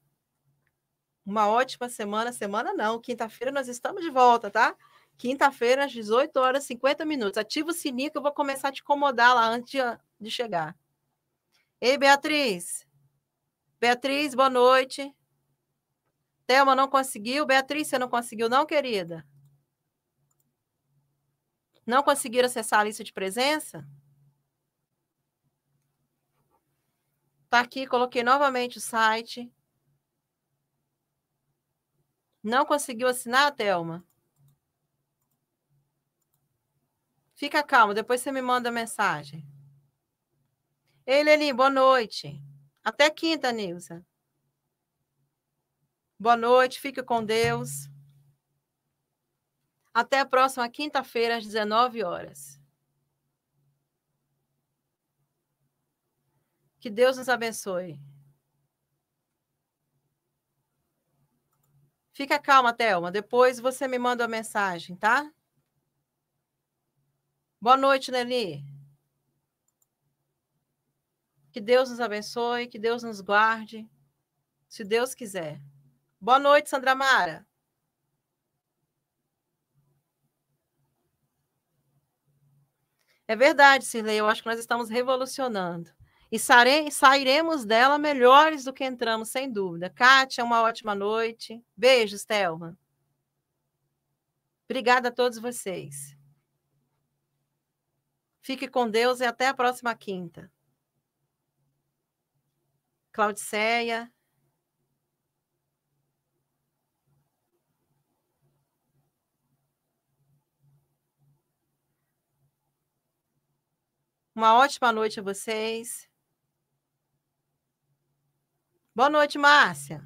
Uma ótima semana. Semana não, quinta-feira nós estamos de volta, tá? Quinta-feira, às 18 horas e 50 minutos. Ativa o sininho que eu vou começar a te incomodar lá antes de, de chegar. Ei, Beatriz. Beatriz, boa noite. Thelma não conseguiu. Beatriz, você não conseguiu, não, querida? não conseguiram acessar a lista de presença? Tá aqui, coloquei novamente o site. Não conseguiu assinar, Thelma? Fica calmo, depois você me manda mensagem. Ei, Leni, boa noite. Até quinta, Nilza. Boa noite, Fique com Deus. Até a próxima quinta-feira, às 19 horas. Que Deus nos abençoe. Fica calma, Thelma. Depois você me manda uma mensagem, tá? Boa noite, Nelly. Que Deus nos abençoe, que Deus nos guarde, se Deus quiser. Boa noite, Sandra Mara. É verdade, Sirlei, eu acho que nós estamos revolucionando. E sairemos dela melhores do que entramos, sem dúvida. Kátia, uma ótima noite. Beijos, Thelma. Obrigada a todos vocês. Fique com Deus e até a próxima quinta. Claudiceia, Uma ótima noite a vocês. Boa noite, Márcia.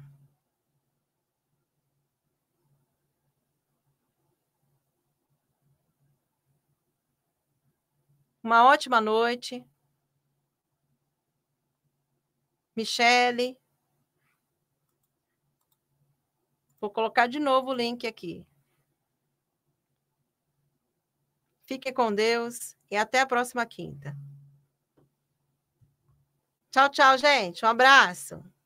Uma ótima noite. Michele. Vou colocar de novo o link aqui. Fique com Deus e até a próxima quinta. Tchau, tchau, gente. Um abraço.